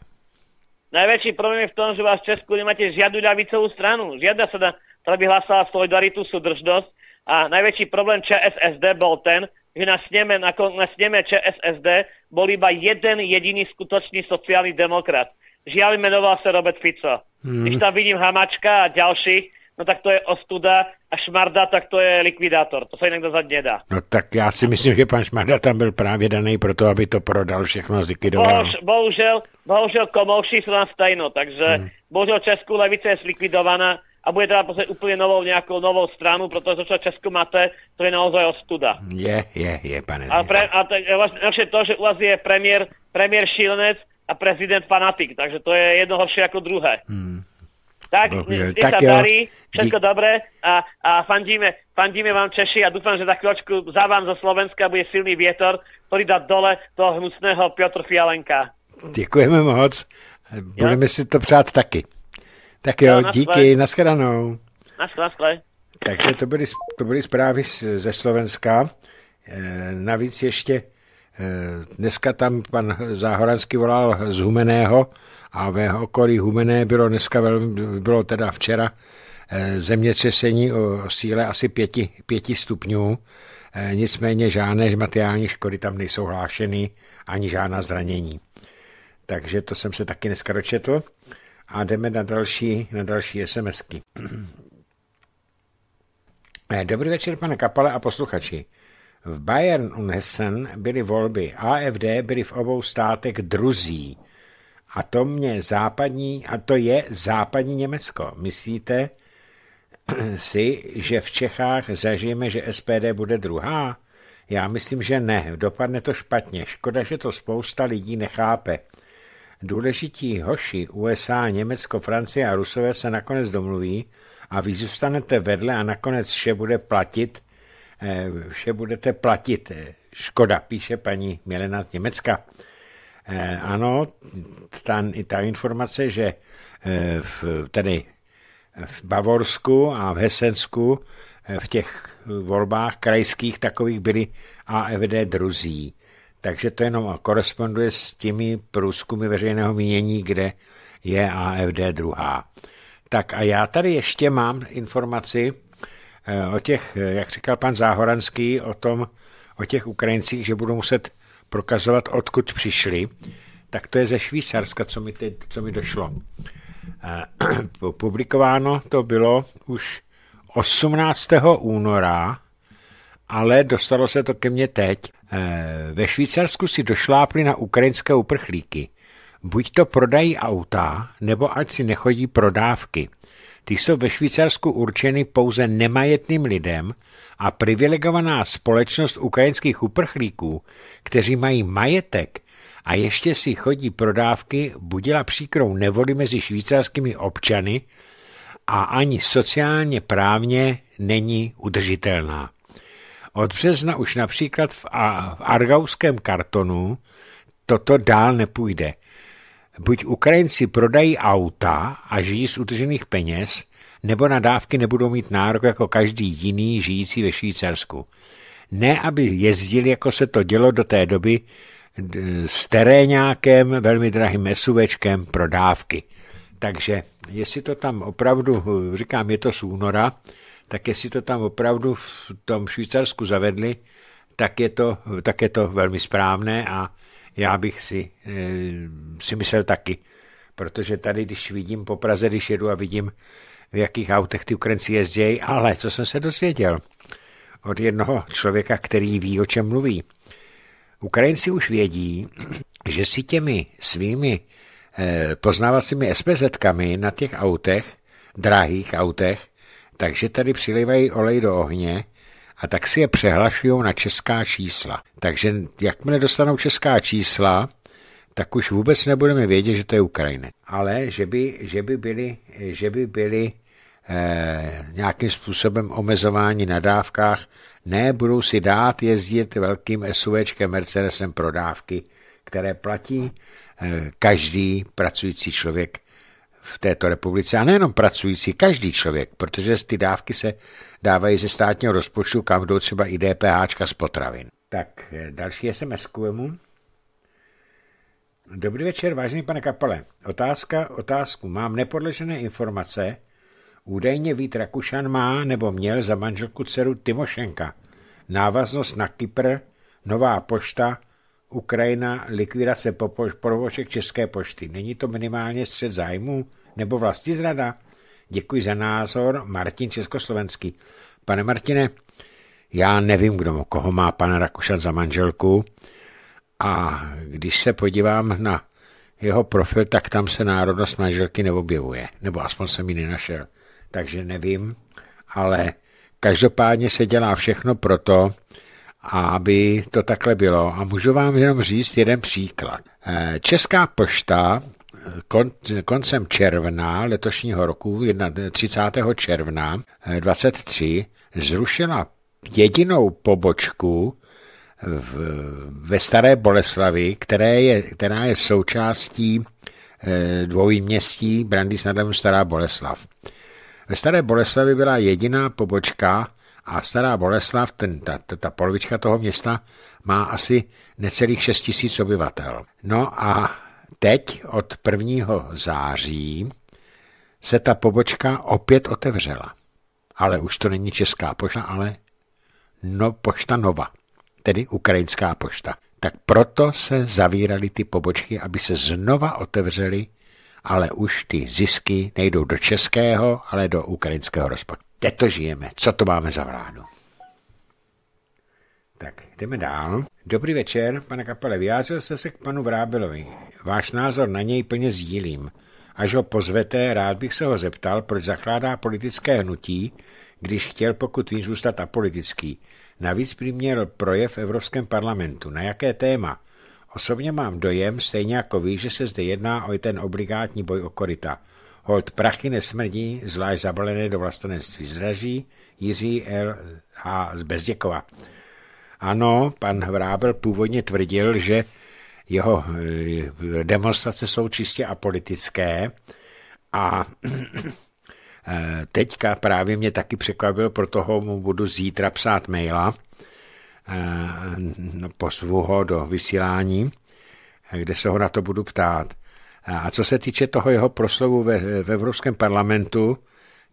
Největší problém je v tom, že vás v Česku nemáte žiadnu ľavicovú stranu. Žiadna dá, která by hlásala solidaritu, súdržnosť. A největší problém ČSSD bol ten, že na sněme, na, na sněme ČSSD bol iba jeden jediný skutočný sociálny demokrat. Žiaľ, jmenoval se Robert Fico. Hmm. Když tam vidím Hamačka a ďalších, no tak to je ostuda a Šmarda, tak to je likvidátor. To se jinak zadně nedá. No tak já si myslím, že pan Šmarda tam byl právě daný proto, aby to prodal všechno, zlikvidoval. Bohuž, bohužel, bohužel komouši jsou na stejno, takže hmm. bohužel Česku levice je zlikvidovaná a bude teda prostě úplně novou nějakou novou stranu, protože to Česku máte, to je naozaj ostuda. Je, je, je, pane. A, pre, a tak vlastně to, že u vás je premiér, premiér šílenec a prezident fanatik, takže to je jedno horší jako druhé. Hmm. Tak, Bohu, tak sa darí, všetko Dík. dobré a, a fandíme, fandíme vám Češi a dúfam, že za chvíľočku za vám zo Slovenska bude silný vietor, ktorý dá dole toho hnusného Piotr Fialenka. Děkujeme moc. Budeme jo? si to přát taky. Tak jo, jo na díky, naschledanou. Nashledanou. Takže to byly, to byly zprávy ze Slovenska. E, navíc ještě e, dneska tam pan Záhoranský volal z Humeného, a ve okolí Humené bylo dneska, bylo teda včera, eh, zemětřesení o síle asi pěti, pěti stupňů. Eh, nicméně žádné materiální škody tam nejsou hlášeny, ani žádná zranění. Takže to jsem se taky dneska dočetl. A jdeme na další, na další SMSky. Eh, dobrý večer, pane Kapale a posluchači. V Bayern Hessen byly volby. AFD byly v obou státech druzí. A to mě západní, a to je západní Německo. Myslíte si, že v Čechách zažijeme, že SPD bude druhá? Já myslím, že ne. Dopadne to špatně. Škoda, že to spousta lidí nechápe. Důležití hoši USA, Německo, Francie a Rusové se nakonec domluví a vy zůstanete vedle a nakonec vše bude platit, eh, vše budete platit. Škoda, píše paní Milena z Německa. Eh, ano, ta, ta informace, že eh, v, tedy v Bavorsku a v Hesensku eh, v těch volbách krajských takových byli AFD druzí. Takže to jenom koresponduje s těmi průzkumy veřejného mínění, kde je AFD druhá. Tak a já tady ještě mám informaci o těch, jak říkal pan Záhoranský, o tom, o těch Ukrajincích, že budou muset prokazovat, odkud přišli, tak to je ze Švýcarska, co mi, teď, co mi došlo. Eh, publikováno to bylo už 18. února, ale dostalo se to ke mně teď. Eh, ve Švýcarsku si došlápli na ukrajinské uprchlíky. Buď to prodají auta, nebo ať si nechodí prodávky. Ty jsou ve Švýcarsku určeny pouze nemajetným lidem, a privilegovaná společnost ukrajinských uprchlíků, kteří mají majetek a ještě si chodí prodávky, budila příkrou nevoli mezi švýcarskými občany a ani sociálně právně není udržitelná. Od března už například v, a, v argauském kartonu toto dál nepůjde. Buď Ukrajinci prodají auta a žijí z utržených peněz, nebo na dávky nebudou mít nárok jako každý jiný žijící ve Švýcarsku. Ne, aby jezdili, jako se to dělo do té doby, s terénákem, velmi drahým mesuvečkem pro dávky. Takže jestli to tam opravdu, říkám, je to z února, tak jestli to tam opravdu v tom Švýcarsku zavedli, tak je to, tak je to velmi správné a já bych si, eh, si myslel taky. Protože tady, když vidím po Praze, když jedu a vidím v jakých autech ty Ukrajinci jezdí, ale co jsem se dozvěděl od jednoho člověka, který ví, o čem mluví. Ukrajinci už vědí, že si těmi svými eh, poznávacími spz na těch autech, drahých autech, takže tady přilivají olej do ohně a tak si je přehlašují na česká čísla. Takže jakmile dostanou česká čísla, tak už vůbec nebudeme vědět, že to je Ukrajina, Ale že by, že by byli, že by byli eh, nějakým způsobem omezování na dávkách, ne, budou si dát jezdit velkým SUVčkem Mercedesem pro dávky, které platí eh, každý pracující člověk v této republice, a nejenom pracující, každý člověk, protože ty dávky se dávají ze státního rozpočtu, kam jdou třeba i DPH z potravin. Tak eh, další SMS ku Dobrý večer, vážený pane Kapale. Otázka, otázku. Mám nepodležené informace. Údajně Vít Rakušan má nebo měl za manželku dceru Timošenka. Návaznost na Kypr, nová pošta, Ukrajina, likvidace provoček České pošty. Není to minimálně střed zájmu nebo vlastní zrada? Děkuji za názor, Martin Československý. Pane Martine, já nevím, kdo koho má pan Rakušan za manželku. A když se podívám na jeho profil, tak tam se národnost manželky neobjevuje. Nebo aspoň jsem ji nenašel. Takže nevím. Ale každopádně se dělá všechno proto, aby to takhle bylo. A můžu vám jenom říct jeden příklad. Eh, Česká pošta eh, koncem června letošního roku, 30. června 23, eh, zrušila jedinou pobočku v, ve Staré Boleslavi, které je, která je součástí e, eh, dvojměstí Brandýs nad Labem Stará Boleslav. Ve Staré Boleslavi byla jediná pobočka a Stará Boleslav, ten, ta, ta, ta polovička toho města, má asi necelých 6 tisíc obyvatel. No a teď od 1. září se ta pobočka opět otevřela. Ale už to není Česká pošta, ale no, pošta Nova tedy ukrajinská pošta. Tak proto se zavíraly ty pobočky, aby se znova otevřely, ale už ty zisky nejdou do českého, ale do ukrajinského rozpočtu. Kde to žijeme? Co to máme za vládu? Tak, jdeme dál. Dobrý večer, pane kapele, vyjádřil jste se k panu Vrábelovi. Váš názor na něj plně sdílím. Až ho pozvete, rád bych se ho zeptal, proč zakládá politické hnutí, když chtěl, pokud vím, zůstat apolitický. Navíc by projev v Evropském parlamentu. Na jaké téma? Osobně mám dojem, stejně jako ví, že se zde jedná o ten obligátní boj o korita. Hold prachy nesmrdí, zvlášť zabalené do vlastenectví zraží, Jiří L. H. z Bezděkova. Ano, pan Vrábel původně tvrdil, že jeho eh, demonstrace jsou čistě apolitické a Eh, teďka právě mě taky překvapil, proto ho mu budu zítra psát maila. Eh, no, pozvu ho do vysílání, eh, kde se ho na to budu ptát. A co se týče toho jeho proslovu ve, v Evropském parlamentu,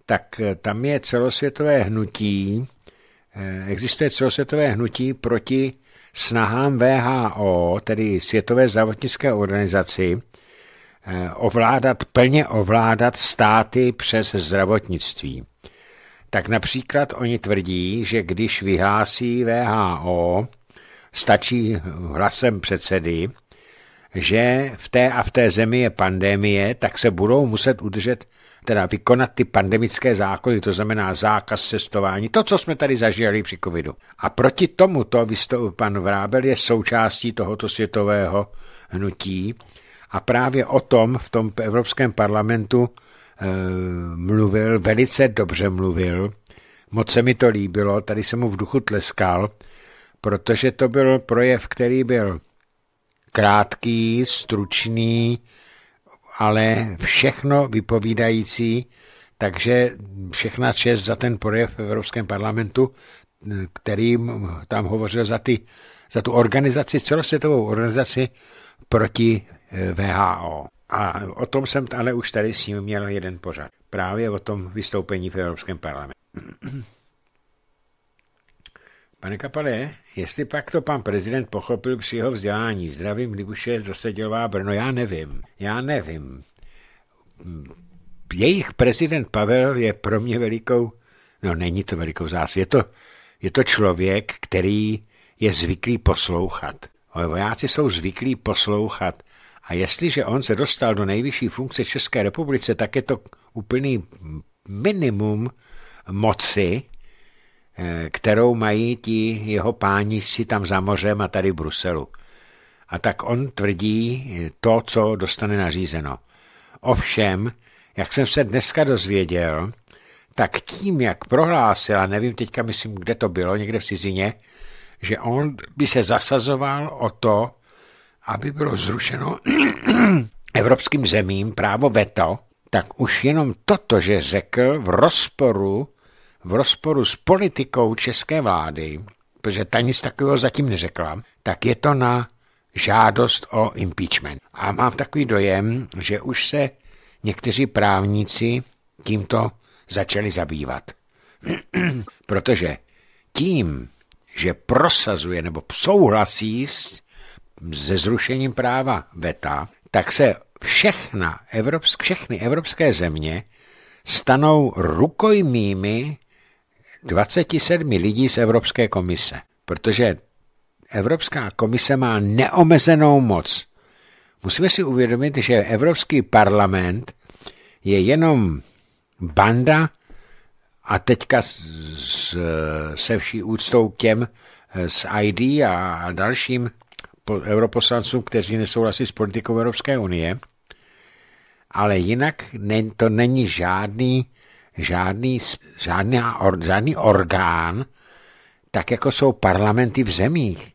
tak tam je celosvětové hnutí, existuje celosvětové hnutí proti snahám VHO, tedy Světové zdravotnické organizaci, Eh, ovládat, plně ovládat státy přes zdravotnictví. Tak například oni tvrdí, že když vyhlásí VHO, stačí hlasem předsedy, že v té a v té zemi je pandemie, tak se budou muset udržet, teda vykonat ty pandemické zákony, to znamená zákaz cestování, to, co jsme tady zažili při covidu. A proti tomuto pan Vrábel je součástí tohoto světového hnutí, a právě o tom v tom Evropském parlamentu eh, mluvil, velice dobře mluvil, moc se mi to líbilo, tady jsem mu v duchu tleskal, protože to byl projev, který byl krátký, stručný, ale všechno vypovídající, takže všechna čest za ten projev v Evropském parlamentu, kterým tam hovořil za, ty, za tu organizaci, celosvětovou organizaci proti Eh, VHO. A o tom jsem ale už tady s ním měl jeden pořad. Právě o tom vystoupení v Evropském parlamentu. Pane Kapale, jestli pak to pan prezident pochopil při jeho vzdělání, zdravím Libuše Dosedělová Brno, já nevím, já nevím. Mm, jejich prezident Pavel je pro mě velikou, no není to velikou zás, je to, je to člověk, který je zvyklý poslouchat. Vojáci jsou zvyklí poslouchat a jestliže on se dostal do nejvyšší funkce České republice, tak je to úplný minimum moci, eh, kterou mají ti jeho páni si tam za mořem a tady v Bruselu. A tak on tvrdí eh, to, co dostane nařízeno. Ovšem, jak jsem se dneska dozvěděl, tak tím, jak prohlásil, a nevím teďka, myslím, kde to bylo, někde v cizině, že on by se zasazoval o to, aby bylo zrušeno evropským zemím právo veto, tak už jenom toto, že řekl v rozporu, v rozporu s politikou české vlády, protože ta nic takového zatím neřekla, tak je to na žádost o impeachment. A mám takový dojem, že už se někteří právníci tímto začali zabývat. Protože tím, že prosazuje nebo souhlasí s se zrušením práva VETA, tak se všechna evropsk, všechny evropské země stanou rukojmími 27 lidí z Evropské komise. Protože Evropská komise má neomezenou moc. Musíme si uvědomit, že Evropský parlament je jenom banda a teďka s, se vší úctou k těm z eh, ID a dalším europoslancům, kteří nesouhlasí s politikou Evropské unie, ale jinak to není žádný, žádný, žádný, or, žádný orgán, tak jako jsou parlamenty v zemích.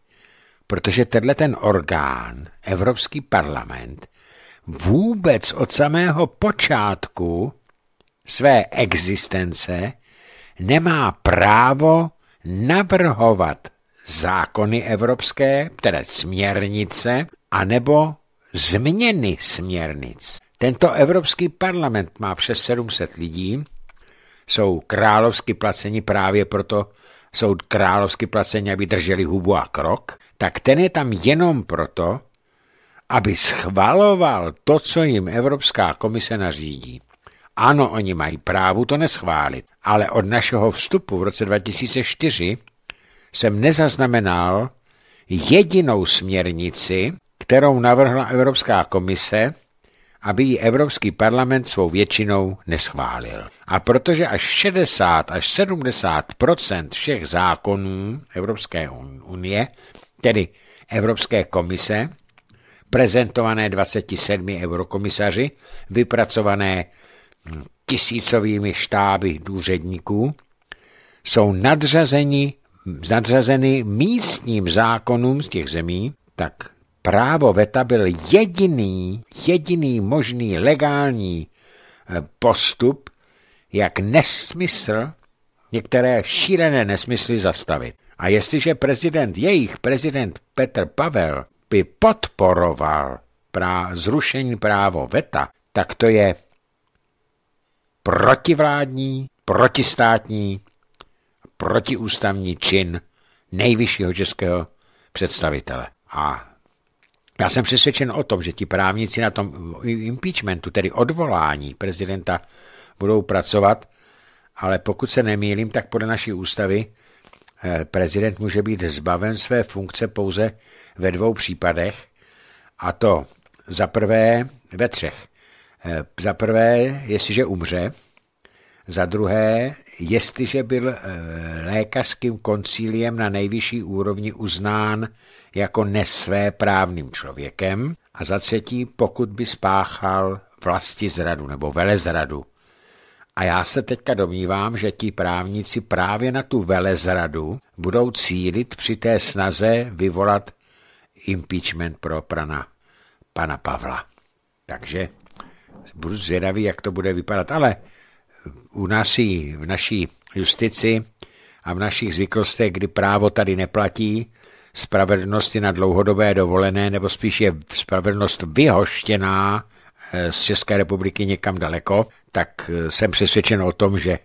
Protože tenhle ten orgán, Evropský parlament, vůbec od samého počátku své existence nemá právo navrhovat zákony evropské, tedy směrnice, anebo změny směrnic. Tento Evropský parlament má přes 700 lidí, jsou královsky placeni právě proto, jsou královsky placeni, aby drželi hubu a krok, tak ten je tam jenom proto, aby schvaloval to, co jim Evropská komise nařídí. Ano, oni mají právo to neschválit, ale od našeho vstupu v roce 2004 jsem nezaznamenal jedinou směrnici, kterou navrhla Evropská komise, aby ji Evropský parlament svou většinou neschválil. A protože až 60 až 70 všech zákonů Evropské unie, tedy Evropské komise, prezentované 27 eurokomisaři, vypracované tisícovými štáby důředníků, jsou nadřazeni nadřazeny místním zákonům z těch zemí, tak právo VETA byl jediný, jediný možný legální eh, postup, jak nesmysl, některé šílené nesmysly zastavit. A jestliže prezident, jejich prezident Petr Pavel by podporoval prá, zrušení právo VETA, tak to je protivládní, protistátní protiústavní čin nejvyššího českého představitele. A já jsem přesvědčen o tom, že ti právníci na tom impeachmentu, tedy odvolání prezidenta, budou pracovat, ale pokud se nemýlím, tak podle naší ústavy eh, prezident může být zbaven své funkce pouze ve dvou případech, a to za prvé ve třech. Eh, za prvé, jestliže umře, za druhé, jestliže byl eh, lékařským koncíliem na nejvyšší úrovni uznán jako nesvéprávným člověkem a za třetí, pokud by spáchal vlasti zradu nebo velezradu. A já se teďka domnívám, že ti právníci právě na tu velezradu budou cílit při té snaze vyvolat impeachment pro prana, pana Pavla. Takže budu zvědavý, jak to bude vypadat. Ale u naší, v naší justici a v našich zvyklostech, kdy právo tady neplatí, spravedlnosti na dlouhodobé dovolené, nebo spíš je spravedlnost vyhoštěná eh, z České republiky někam daleko, tak eh, jsem přesvědčen o tom, že,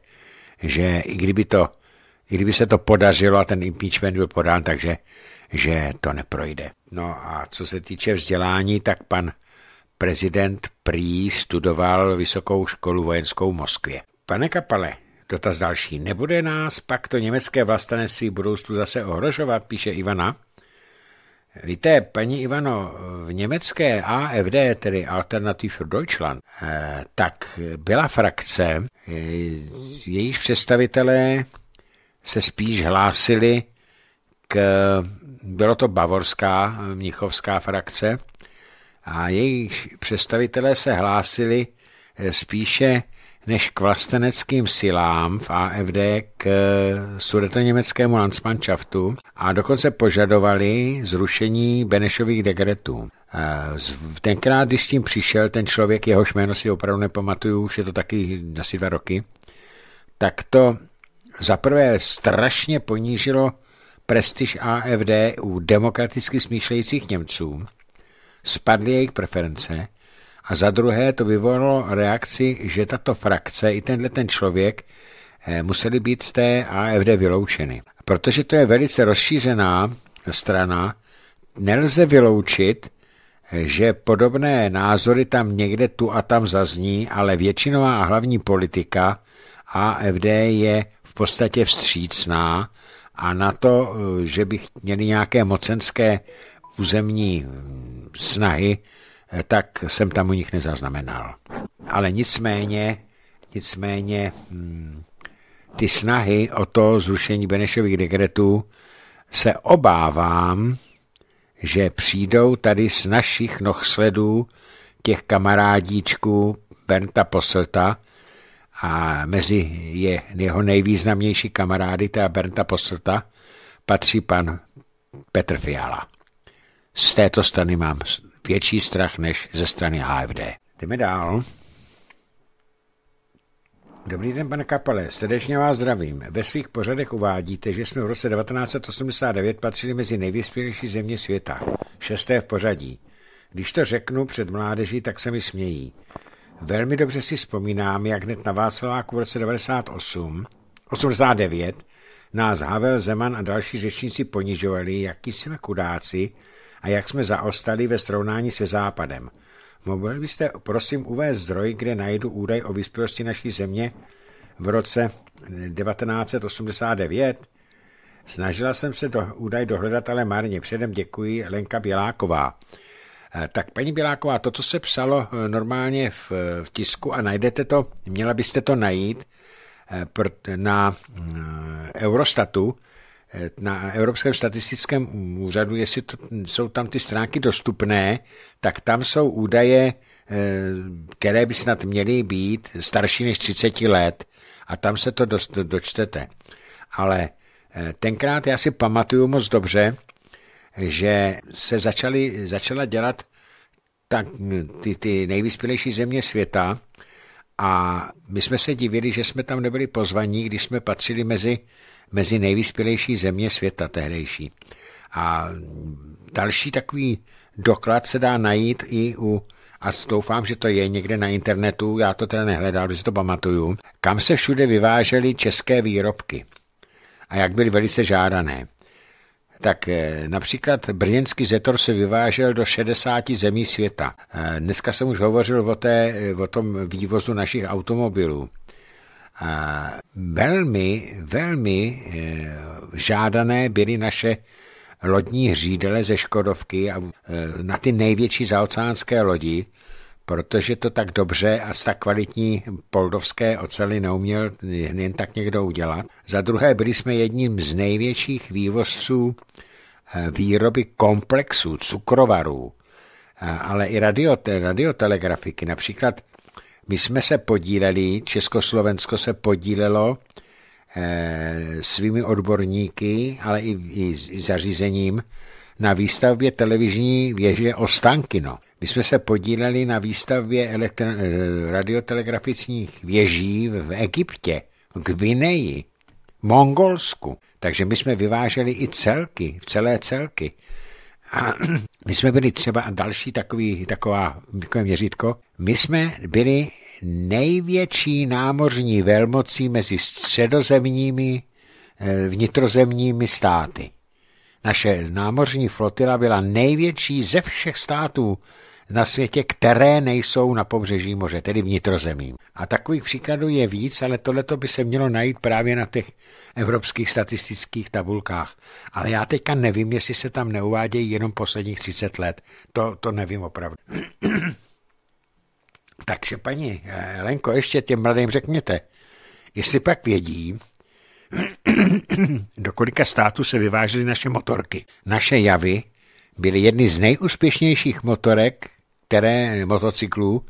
že i, kdyby to, i kdyby se to podařilo a ten impeachment byl podán, takže že to neprojde. No a co se týče vzdělání, tak pan prezident prý studoval Vysokou školu vojenskou v Moskvě. Pane Kapale, dotaz další. Nebude nás pak to německé vlastenectví budoucnu zase ohrožovat, píše Ivana. Víte, paní Ivano, v německé AFD, tedy Alternative für Deutschland, eh, tak byla frakce, eh, jejíž představitelé se spíš hlásili k, bylo to bavorská, mnichovská frakce, a jejich představitelé se hlásili eh, spíše než k vlasteneckým silám v AFD k eh, sudetoněmeckému Landsmannschaftu a dokonce požadovali zrušení Benešových dekretů. Eh, tenkrát, když s tím přišel ten člověk, jeho jméno si opravdu nepamatuju, už je to taky asi dva roky, tak to zaprvé strašně ponížilo prestiž AFD u demokraticky smýšlejících Němců, spadly jejich preference – a za druhé to vyvolalo reakci, že tato frakce i tenhle ten člověk eh, museli být z té AFD vyloučeny. Protože to je velice rozšířená strana, nelze vyloučit, eh, že podobné názory tam někde tu a tam zazní, ale většinová a hlavní politika AFD je v podstatě vstřícná a na to, eh, že bych měli nějaké mocenské územní hm, snahy, tak jsem tam u nich nezaznamenal. Ale nicméně, nicméně hmm, ty snahy o to zrušení Benešových dekretů se obávám, že přijdou tady z našich nohsledů těch kamarádíčků Bernta Poslta a mezi je, jeho nejvýznamnější kamarády, teda Bernta Poslta, patří pan Petr Fiala. Z této strany mám větší strach než ze strany AFD. Jdeme dál. Dobrý den, pane Kapale, srdečně vás zdravím. Ve svých pořadech uvádíte, že jsme v roce 1989 patřili mezi nejvyspělejší země světa. Šesté v pořadí. Když to řeknu před mládeží, tak se mi smějí. Velmi dobře si vzpomínám, jak hned na Václaváku v roce 98, 89 Nás no Havel, Zeman a další řečníci ponižovali, jaký jsme kudáci a jak jsme zaostali ve srovnání se Západem. Mohl byste prosím uvést zdroj, kde najdu údaj o vyspělosti naší země v roce 1989? Snažila jsem se do, údaj dohledat, ale marně. Předem děkuji Lenka Běláková. E, tak paní Běláková, toto se psalo e, normálně v, v tisku a najdete to, měla byste to najít Eh, na eh, Eurostatu, eh, na Evropském statistickém úřadu, jestli to, jsou tam ty stránky dostupné, tak tam jsou údaje, které by snad měly být starší než 30 let a tam se to dočtete. Ale tenkrát já si pamatuju moc dobře, že se začaly, začala dělat tak, ty, ty nejvyspělejší země světa, a my jsme se divili, že jsme tam nebyli pozvaní, když jsme patřili mezi, mezi nejvyspělejší země světa tehdejší. A další takový doklad se dá najít i u a doufám, že to je někde na internetu, já to teda nehledal, že to pamatuju, kam se všude vyvážely české výrobky a jak byly velice žádané tak eh, například brněnský zetor se vyvážel do 60 zemí světa. Eh, dneska jsem už hovořil o, té, eh, o tom vývozu našich automobilů. A velmi, velmi žádané byly naše lodní hřídele ze Škodovky a na ty největší zaoceánské lodi, protože to tak dobře a z tak kvalitní poldovské ocely neuměl jen tak někdo udělat. Za druhé byli jsme jedním z největších vývozců eh, výroby komplexů, cukrovarů, eh, ale i radiote, radiotelegrafiky. Například my jsme se podíleli, Československo se podílelo eh, svými odborníky, ale i, i, i zařízením na výstavbě televizní věže Ostankino. My jsme se podíleli na výstavbě eh, radiotelegrafických věží v Egyptě, Gvineji, Mongolsku. Takže my jsme vyváželi i celky, celé celky. A my jsme byli třeba další takový, taková, takové měřítko. My jsme byli největší námořní velmocí mezi středozemními, eh, vnitrozemními státy. Naše námořní flotila byla největší ze všech států na světě, které nejsou na pobřeží moře, tedy vnitrozemí. A takových příkladů je víc, ale tohleto by se mělo najít právě na těch evropských statistických tabulkách. Ale já teďka nevím, jestli se tam neuvádějí jenom posledních 30 let. To, to nevím opravdu. Takže paní eh, Lenko, ještě těm mladým řekněte, jestli pak vědí, do kolika států se vyvážely naše motorky. Naše javy byly jedny z nejúspěšnějších motorek, které, motocyklů,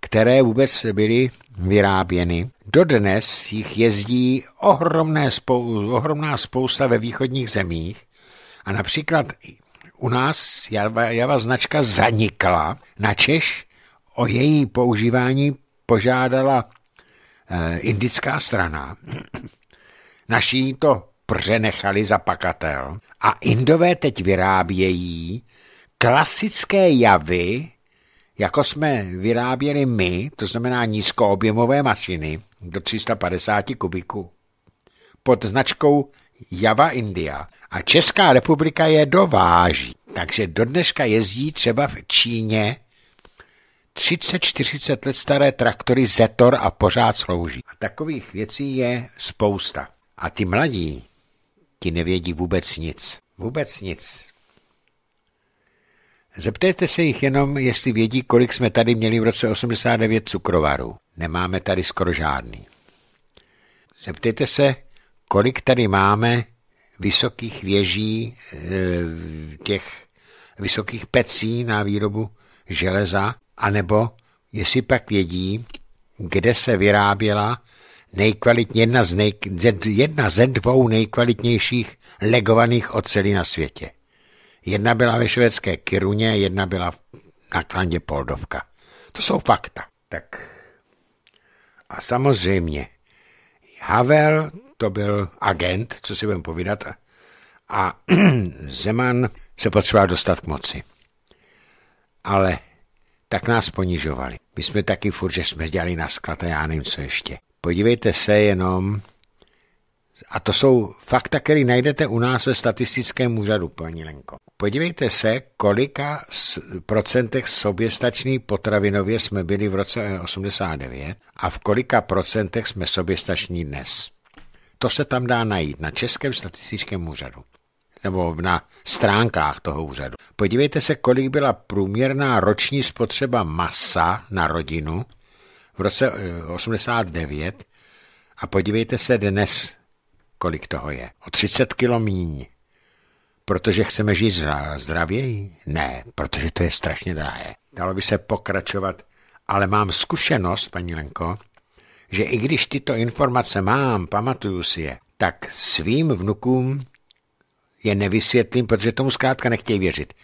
které vůbec byly vyráběny. Dodnes jich jezdí ohromné spou- ohromná spousta ve východních zemích a například u nás java, java značka zanikla. Na Češ o její používání požádala eh, indická strana Naši to přenechali za pakatel a Indové teď vyrábějí klasické javy, jako jsme vyráběli my, to znamená nízkoobjemové mašiny do 350 kubiků, pod značkou Java India. A Česká republika je dováží, takže do dneška jezdí třeba v Číně 30-40 let staré traktory Zetor a pořád slouží. A takových věcí je spousta. A ty mladí, ti nevědí vůbec nic. Vůbec nic. Zeptejte se jich jenom, jestli vědí, kolik jsme tady měli v roce 89 cukrovarů. Nemáme tady skoro žádný. Zeptejte se, kolik tady máme vysokých věží, eh, těch vysokých pecí na výrobu železa, anebo jestli pak vědí, kde se vyráběla nejkvalitně, jedna z, nej, jedna ze dvou nejkvalitnějších legovaných ocelí na světě. Jedna byla ve švédské Kiruně, jedna byla na klandě Poldovka. To jsou fakta. Tak. A samozřejmě Havel to byl agent, co si budeme povídat, a Zeman se potřeboval dostat k moci. Ale tak nás ponižovali. My jsme taky furt, že jsme dělali na sklad a já nevím, co ještě. Podívejte se jenom, a to jsou fakta, které najdete u nás ve statistickém úřadu, paní Lenko. Podívejte se, kolika procentech soběstační potravinově jsme byli v roce 89 a v kolika procentech jsme soběstační dnes. To se tam dá najít na Českém statistickém úřadu nebo na stránkách toho úřadu. Podívejte se, kolik byla průměrná roční spotřeba masa na rodinu v roce 89 eh, a podívejte se dnes, kolik toho je. O 30 kilo míň. Protože chceme žít zdravěji? Ne, protože to je strašně drahé. Dalo by se pokračovat, ale mám zkušenost, paní Lenko, že i když tyto informace mám, pamatuju si je, tak svým vnukům je nevysvětlím, protože tomu zkrátka nechtějí věřit.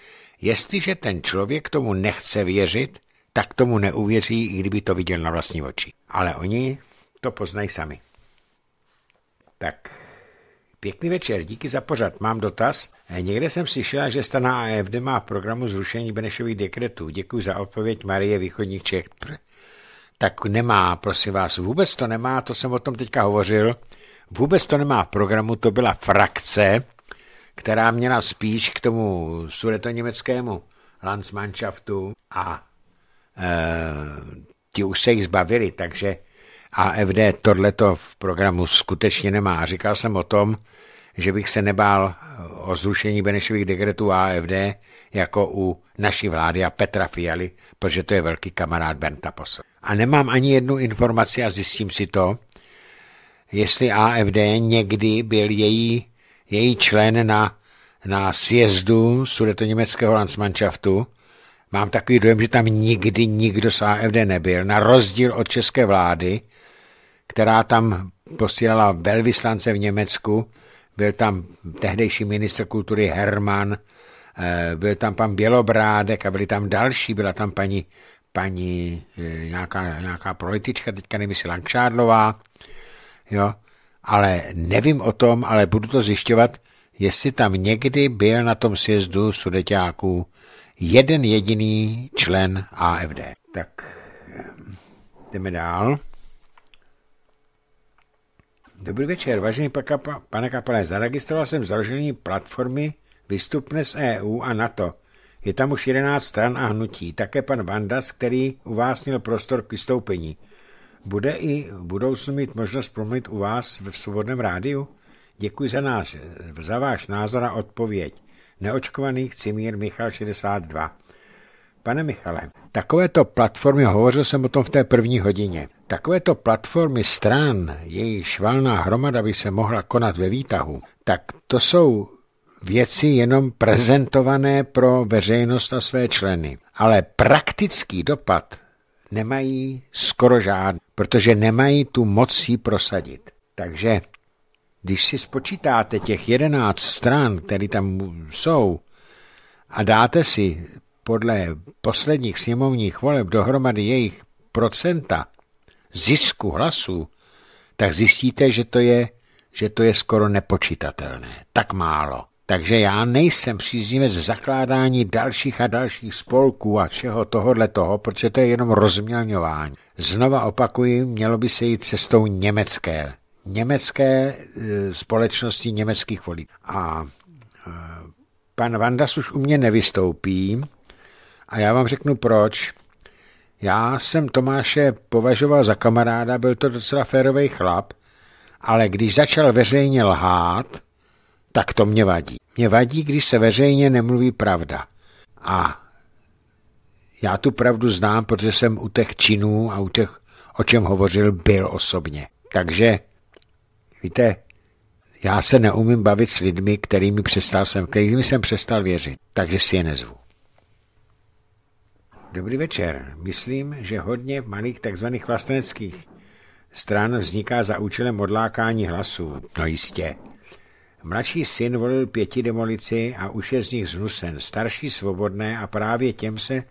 Jestliže ten člověk tomu nechce věřit, tak tomu neuvěří, i kdyby to viděl na vlastní oči. Ale oni to poznají sami. Tak, pěkný večer, díky za pořad. Mám dotaz. Někde jsem slyšela, že stana AFD má v programu zrušení Benešových dekretů. Děkuji za odpověď Marie Východních Čech. Tak nemá, prosím vás, vůbec to nemá, to jsem o tom teďka hovořil. Vůbec to nemá v programu, to byla frakce, která měla spíš k tomu německému Landsmannschaftu a Eh, ti už se jich zbavili, takže AFD tohleto v programu skutečně nemá. A říkal jsem o tom, že bych se nebál o zrušení Benešových dekretů AFD jako u naší vlády a Petra Fialy, protože to je velký kamarád Bernta Posl. A nemám ani jednu informaci a zjistím si to, jestli AFD někdy byl její, její člen na, na sjezdu německého Landsmannschaftu, Mám takový dojem, že tam nikdy nikdo z AFD nebyl, na rozdíl od české vlády, která tam posílala velvyslance v Německu, byl tam tehdejší ministr kultury Herman, eh, byl tam pan Bělobrádek a byli tam další, byla tam paní, paní eh, nějaká, nějaká politička, teďka nevím, jestli Langšádlová, jo, ale nevím o tom, ale budu to zjišťovat, jestli tam někdy byl na tom sjezdu sudeťáků jeden jediný člen AFD. Tak jdeme dál. Dobrý večer, vážený pane kapelé. Zaregistroval jsem založení platformy Vystupne z EU a NATO. Je tam už 11 stran a hnutí. Také pan Vandas, který u vás měl prostor k vystoupení. Bude i v budoucnu mít možnost promluvit u vás v svobodném rádiu? Děkuji za, náš, za váš názor a odpověď neočkovaných Cimír Michal 62. Pane Michale, takovéto platformy, hovořil jsem o tom v té první hodině, takovéto platformy stran, jejich švalná hromada by se mohla konat ve výtahu, tak to jsou věci jenom prezentované pro veřejnost a své členy. Ale praktický dopad nemají skoro žádný, protože nemají tu moc ji prosadit. Takže když si spočítáte těch jedenáct stran, které tam jsou, a dáte si podle posledních sněmovních voleb dohromady jejich procenta zisku hlasů, tak zjistíte, že to je, že to je skoro nepočítatelné. Tak málo. Takže já nejsem příznivec zakládání dalších a dalších spolků a všeho tohohle toho, protože to je jenom rozmělňování. Znova opakuji, mělo by se jít cestou německé německé eh, společnosti německých voličů. A eh, pan Vandas už u mě nevystoupí a já vám řeknu proč. Já jsem Tomáše považoval za kamaráda, byl to docela férový chlap, ale když začal veřejně lhát, tak to mě vadí. Mě vadí, když se veřejně nemluví pravda. A já tu pravdu znám, protože jsem u těch činů a u těch, o čem hovořil, byl osobně. Takže Víte, já se neumím bavit s lidmi, kterými, přestal jsem, kterými jsem přestal věřit, takže si je nezvu. Dobrý večer. Myslím, že hodně malých tzv. vlasteneckých stran vzniká za účelem odlákání hlasů. No jistě. Mladší syn volil pěti demolici a už je z nich znusen. Starší svobodné a právě těm se,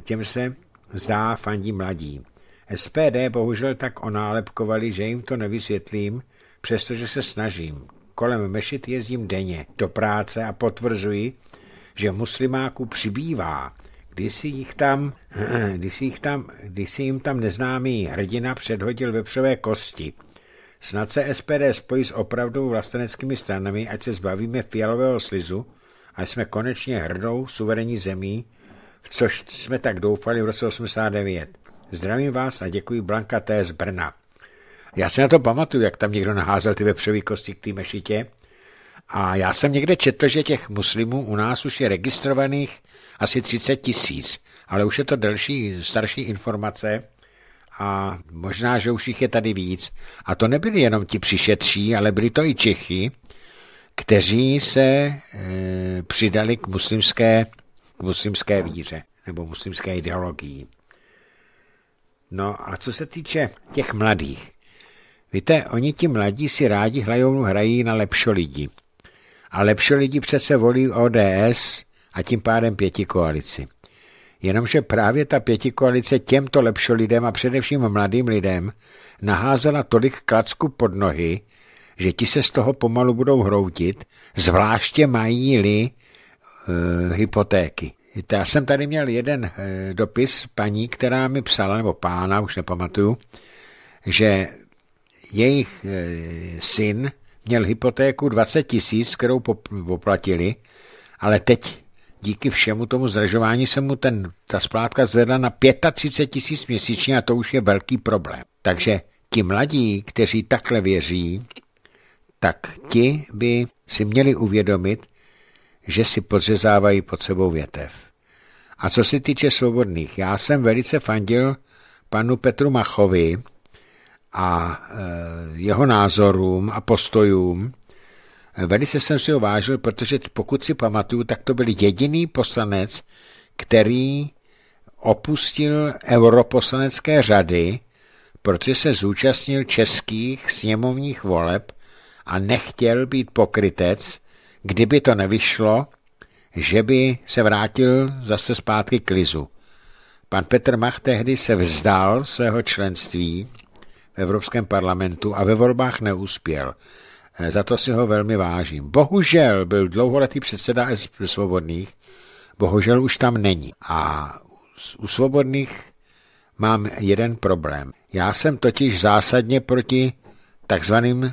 těm se zdá fandí mladí. SPD bohužel tak onálepkovali, že jim to nevysvětlím, přestože se snažím. Kolem mešit jezdím denně do práce a potvrzuji, že muslimáků přibývá. Když si jich tam, když si jich tam, když si jim tam neznámý hrdina předhodil vepřové kosti, snad se SPD spojí s opravdu vlasteneckými stranami, ať se zbavíme fialového slizu, a jsme konečně hrdou, suverení zemí, v což jsme tak doufali v roce 89. Zdravím vás a děkuji Blanka T. z Brna. Já si na to pamatuju, jak tam někdo naházel ty vepřové kosti k té mešitě. A já jsem někde četl, že těch muslimů u nás už je registrovaných asi 30 tisíc, ale už je to delší, starší informace a možná, že už jich je tady víc. A to nebyli jenom ti přišetří, ale byli to i Čechy, kteří se e, přidali k muslimské, k muslimské víře nebo muslimské ideologii. No a co se týče těch mladých, Víte, oni ti mladí si rádi hlajovnu hrají na lidi. A lidi přece volí ODS a tím pádem pěti koalici. Jenomže právě ta pětikoalice těmto lidem a především mladým lidem naházela tolik klacku pod nohy, že ti se z toho pomalu budou hroutit, zvláště mají-li e, hypotéky. Já jsem tady měl jeden e, dopis paní, která mi psala, nebo pána, už nepamatuju, že jejich eh, syn měl hypotéku 20 tisíc, kterou poplatili, ale teď díky všemu tomu zražování se mu ten, ta splátka zvedla na 35 tisíc měsíčně a to už je velký problém. Takže ti mladí, kteří takhle věří, tak ti by si měli uvědomit, že si podřezávají pod sebou větev. A co se týče svobodných, já jsem velice fandil panu Petru Machovi, a e, jeho názorům a postojům. Velice jsem si ho vážil, protože pokud si pamatuju, tak to byl jediný poslanec, který opustil europoslanecké řady, protože se zúčastnil českých sněmovních voleb a nechtěl být pokrytec, kdyby to nevyšlo, že by se vrátil zase zpátky k lizu. Pan Petr Mach tehdy se vzdal svého členství v Evropském parlamentu a ve volbách neuspěl. Eh, za to si ho velmi vážím. Bohužel byl dlouholetý předseda Svobodných, bohužel už tam není. A u Svobodných mám jeden problém. Já jsem totiž zásadně proti takzvaným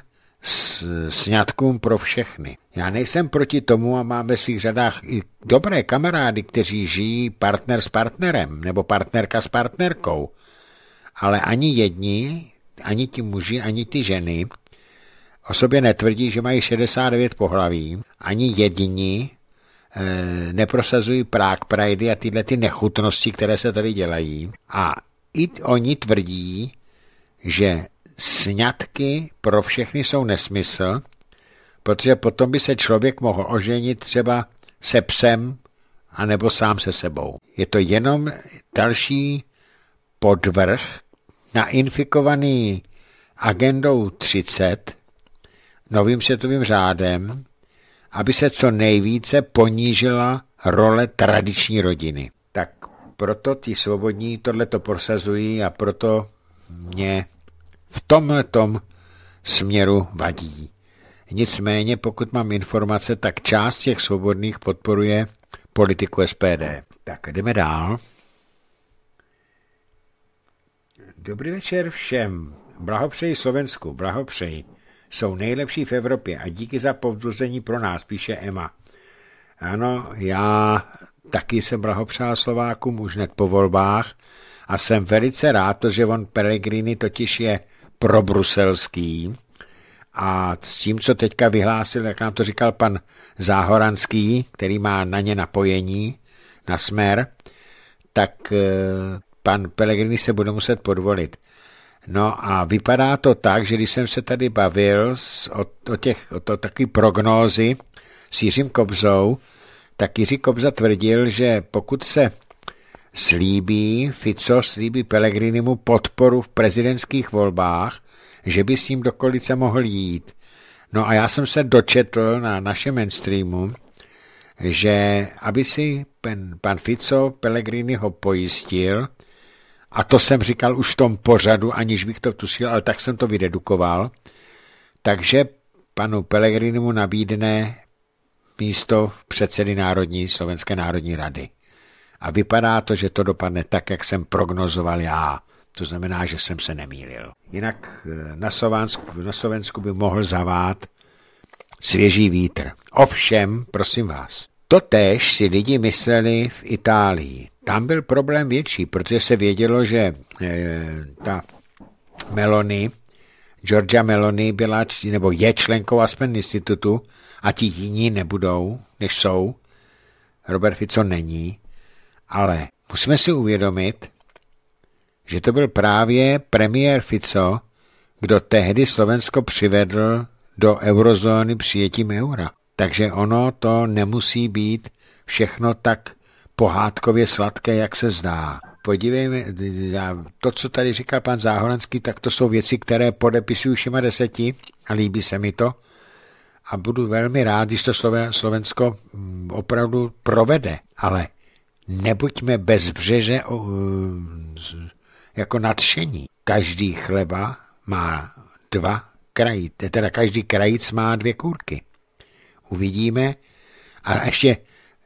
sňatkům pro všechny. Já nejsem proti tomu a mám ve svých řadách i dobré kamarády, kteří žijí partner s partnerem nebo partnerka s partnerkou. Ale ani jedni ani ti muži, ani ty ženy o sobě netvrdí, že mají 69 pohlaví, ani jediní e, neprosazují prák, prajdy a tyhle ty nechutnosti, které se tady dělají. A i oni tvrdí, že sňatky pro všechny jsou nesmysl, protože potom by se člověk mohl oženit třeba se psem anebo sám se sebou. Je to jenom další podvrh nainfikovaný agendou 30, novým světovým řádem, aby se co nejvíce ponížila role tradiční rodiny. Tak proto ti svobodní tohle to prosazují a proto mě v tomhle tom směru vadí. Nicméně, pokud mám informace, tak část těch svobodných podporuje politiku SPD. Tak jdeme dál. Dobrý večer všem. Blahopřeji Slovensku, blahopřeji. Jsou nejlepší v Evropě a díky za povzbuzení pro nás, píše Emma. Ano, já taky jsem blahopřál Slovákům už hned po volbách a jsem velice rád, že on Pellegrini totiž je probruselský a s tím, co teďka vyhlásil, jak nám to říkal pan Záhoranský, který má na ně napojení, na smer, tak eh, pan Pelegrini se bude muset podvolit. No a vypadá to tak, že když jsem se tady bavil o, o, těch, o to takové prognózy s Jiřím Kobzou, tak Jiří Kobza tvrdil, že pokud se slíbí, Fico slíbí Pelegrinimu podporu v prezidentských volbách, že by s ním do kolice mohl jít. No a já jsem se dočetl na našem mainstreamu, že aby si pan, pan Fico Pellegriniho pojistil, a to jsem říkal už v tom pořadu, aniž bych to tušil, ale tak jsem to vydedukoval, takže panu Pelegrinu nabídne místo předsedy Národní Slovenské národní rady. A vypadá to, že to dopadne tak, jak jsem prognozoval já. To znamená, že jsem se nemýlil. Jinak eh, na Slovensku, na Slovensku by mohl zavát svěží vítr. Ovšem, prosím vás, Totéž si lidi mysleli v Itálii. Tam byl problém větší, protože se vědělo, že eh, ta Meloni, Georgia Meloni byla, nebo je členkou Aspen institutu a ti jiní nebudou, než jsou. Robert Fico není, ale musíme si uvědomit, že to byl právě premiér Fico, kdo tehdy Slovensko přivedl do eurozóny přijetím eura. Takže ono to nemusí být všechno tak pohádkově sladké, jak se zdá. Podívejme, to, co tady říká pan Záhoranský, tak to jsou věci, které podepisuju všema deseti a líbí se mi to. A budu velmi rád, když to Slovensko mm, opravdu provede. Ale nebuďme bezbřeže jako nadšení. Každý chleba má dva krajíce, teda každý krajíc má dvě kůrky uvidíme. A ještě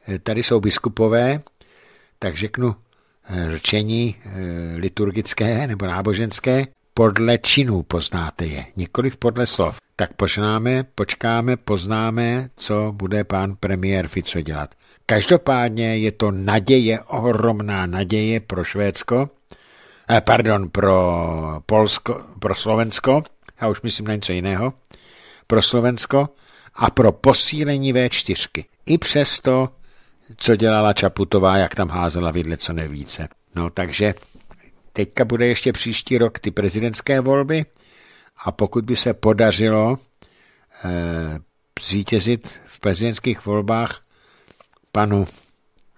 eh, tady jsou biskupové, tak řeknu eh, řečení eh, liturgické nebo náboženské, podle činů poznáte je, nikoliv podle slov. Tak počnáme, počkáme, poznáme, co bude pán premiér Fico dělat. Každopádně je to naděje, ohromná naděje pro Švédsko, eh, pardon, pro Polsko, pro Slovensko, já už myslím na něco jiného, pro Slovensko, a pro posílení V4. I přesto, co dělala Čaputová, jak tam házela vidle co nevíce. No takže teďka bude ještě příští rok ty prezidentské volby a pokud by se podařilo eh, zvítězit v prezidentských volbách panu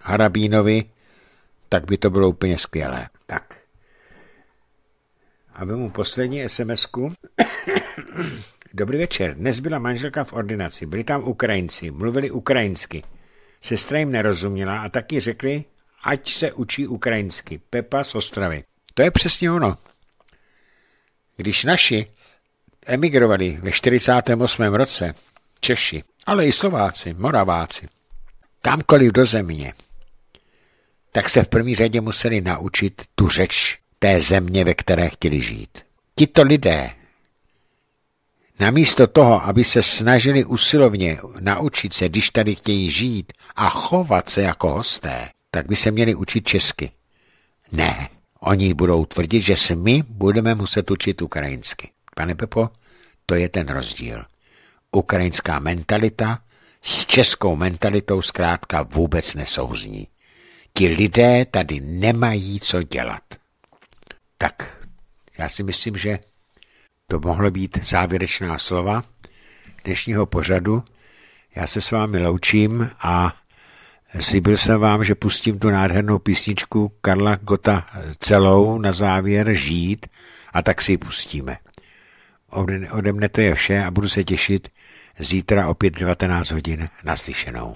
Harabínovi, tak by to bylo úplně skvělé. Tak. A mu poslední sms -ku. Dobrý večer, dnes byla manželka v ordinaci, byli tam Ukrajinci, mluvili ukrajinsky. Sestra jim nerozuměla a taky řekli, ať se učí ukrajinsky. Pepa z Ostravy. To je přesně ono. Když naši emigrovali ve 48. roce, Češi, ale i Slováci, Moraváci, kamkoliv do země, tak se v první řadě museli naučit tu řeč té země, ve které chtěli žít. Tito lidé Namísto toho, aby se snažili usilovně naučit se, když tady chtějí žít a chovat se jako hosté, tak by se měli učit česky. Ne, oni budou tvrdit, že se my budeme muset učit ukrajinsky. Pane Pepo, to je ten rozdíl. Ukrajinská mentalita s českou mentalitou zkrátka vůbec nesouzní. Ti lidé tady nemají co dělat. Tak, já si myslím, že to mohlo být závěrečná slova dnešního pořadu. Já se s vámi loučím a slíbil jsem vám, že pustím tu nádhernou písničku Karla Gota celou na závěr žít a tak si ji pustíme. Ode mne to je vše a budu se těšit zítra opět 19 hodin naslyšenou.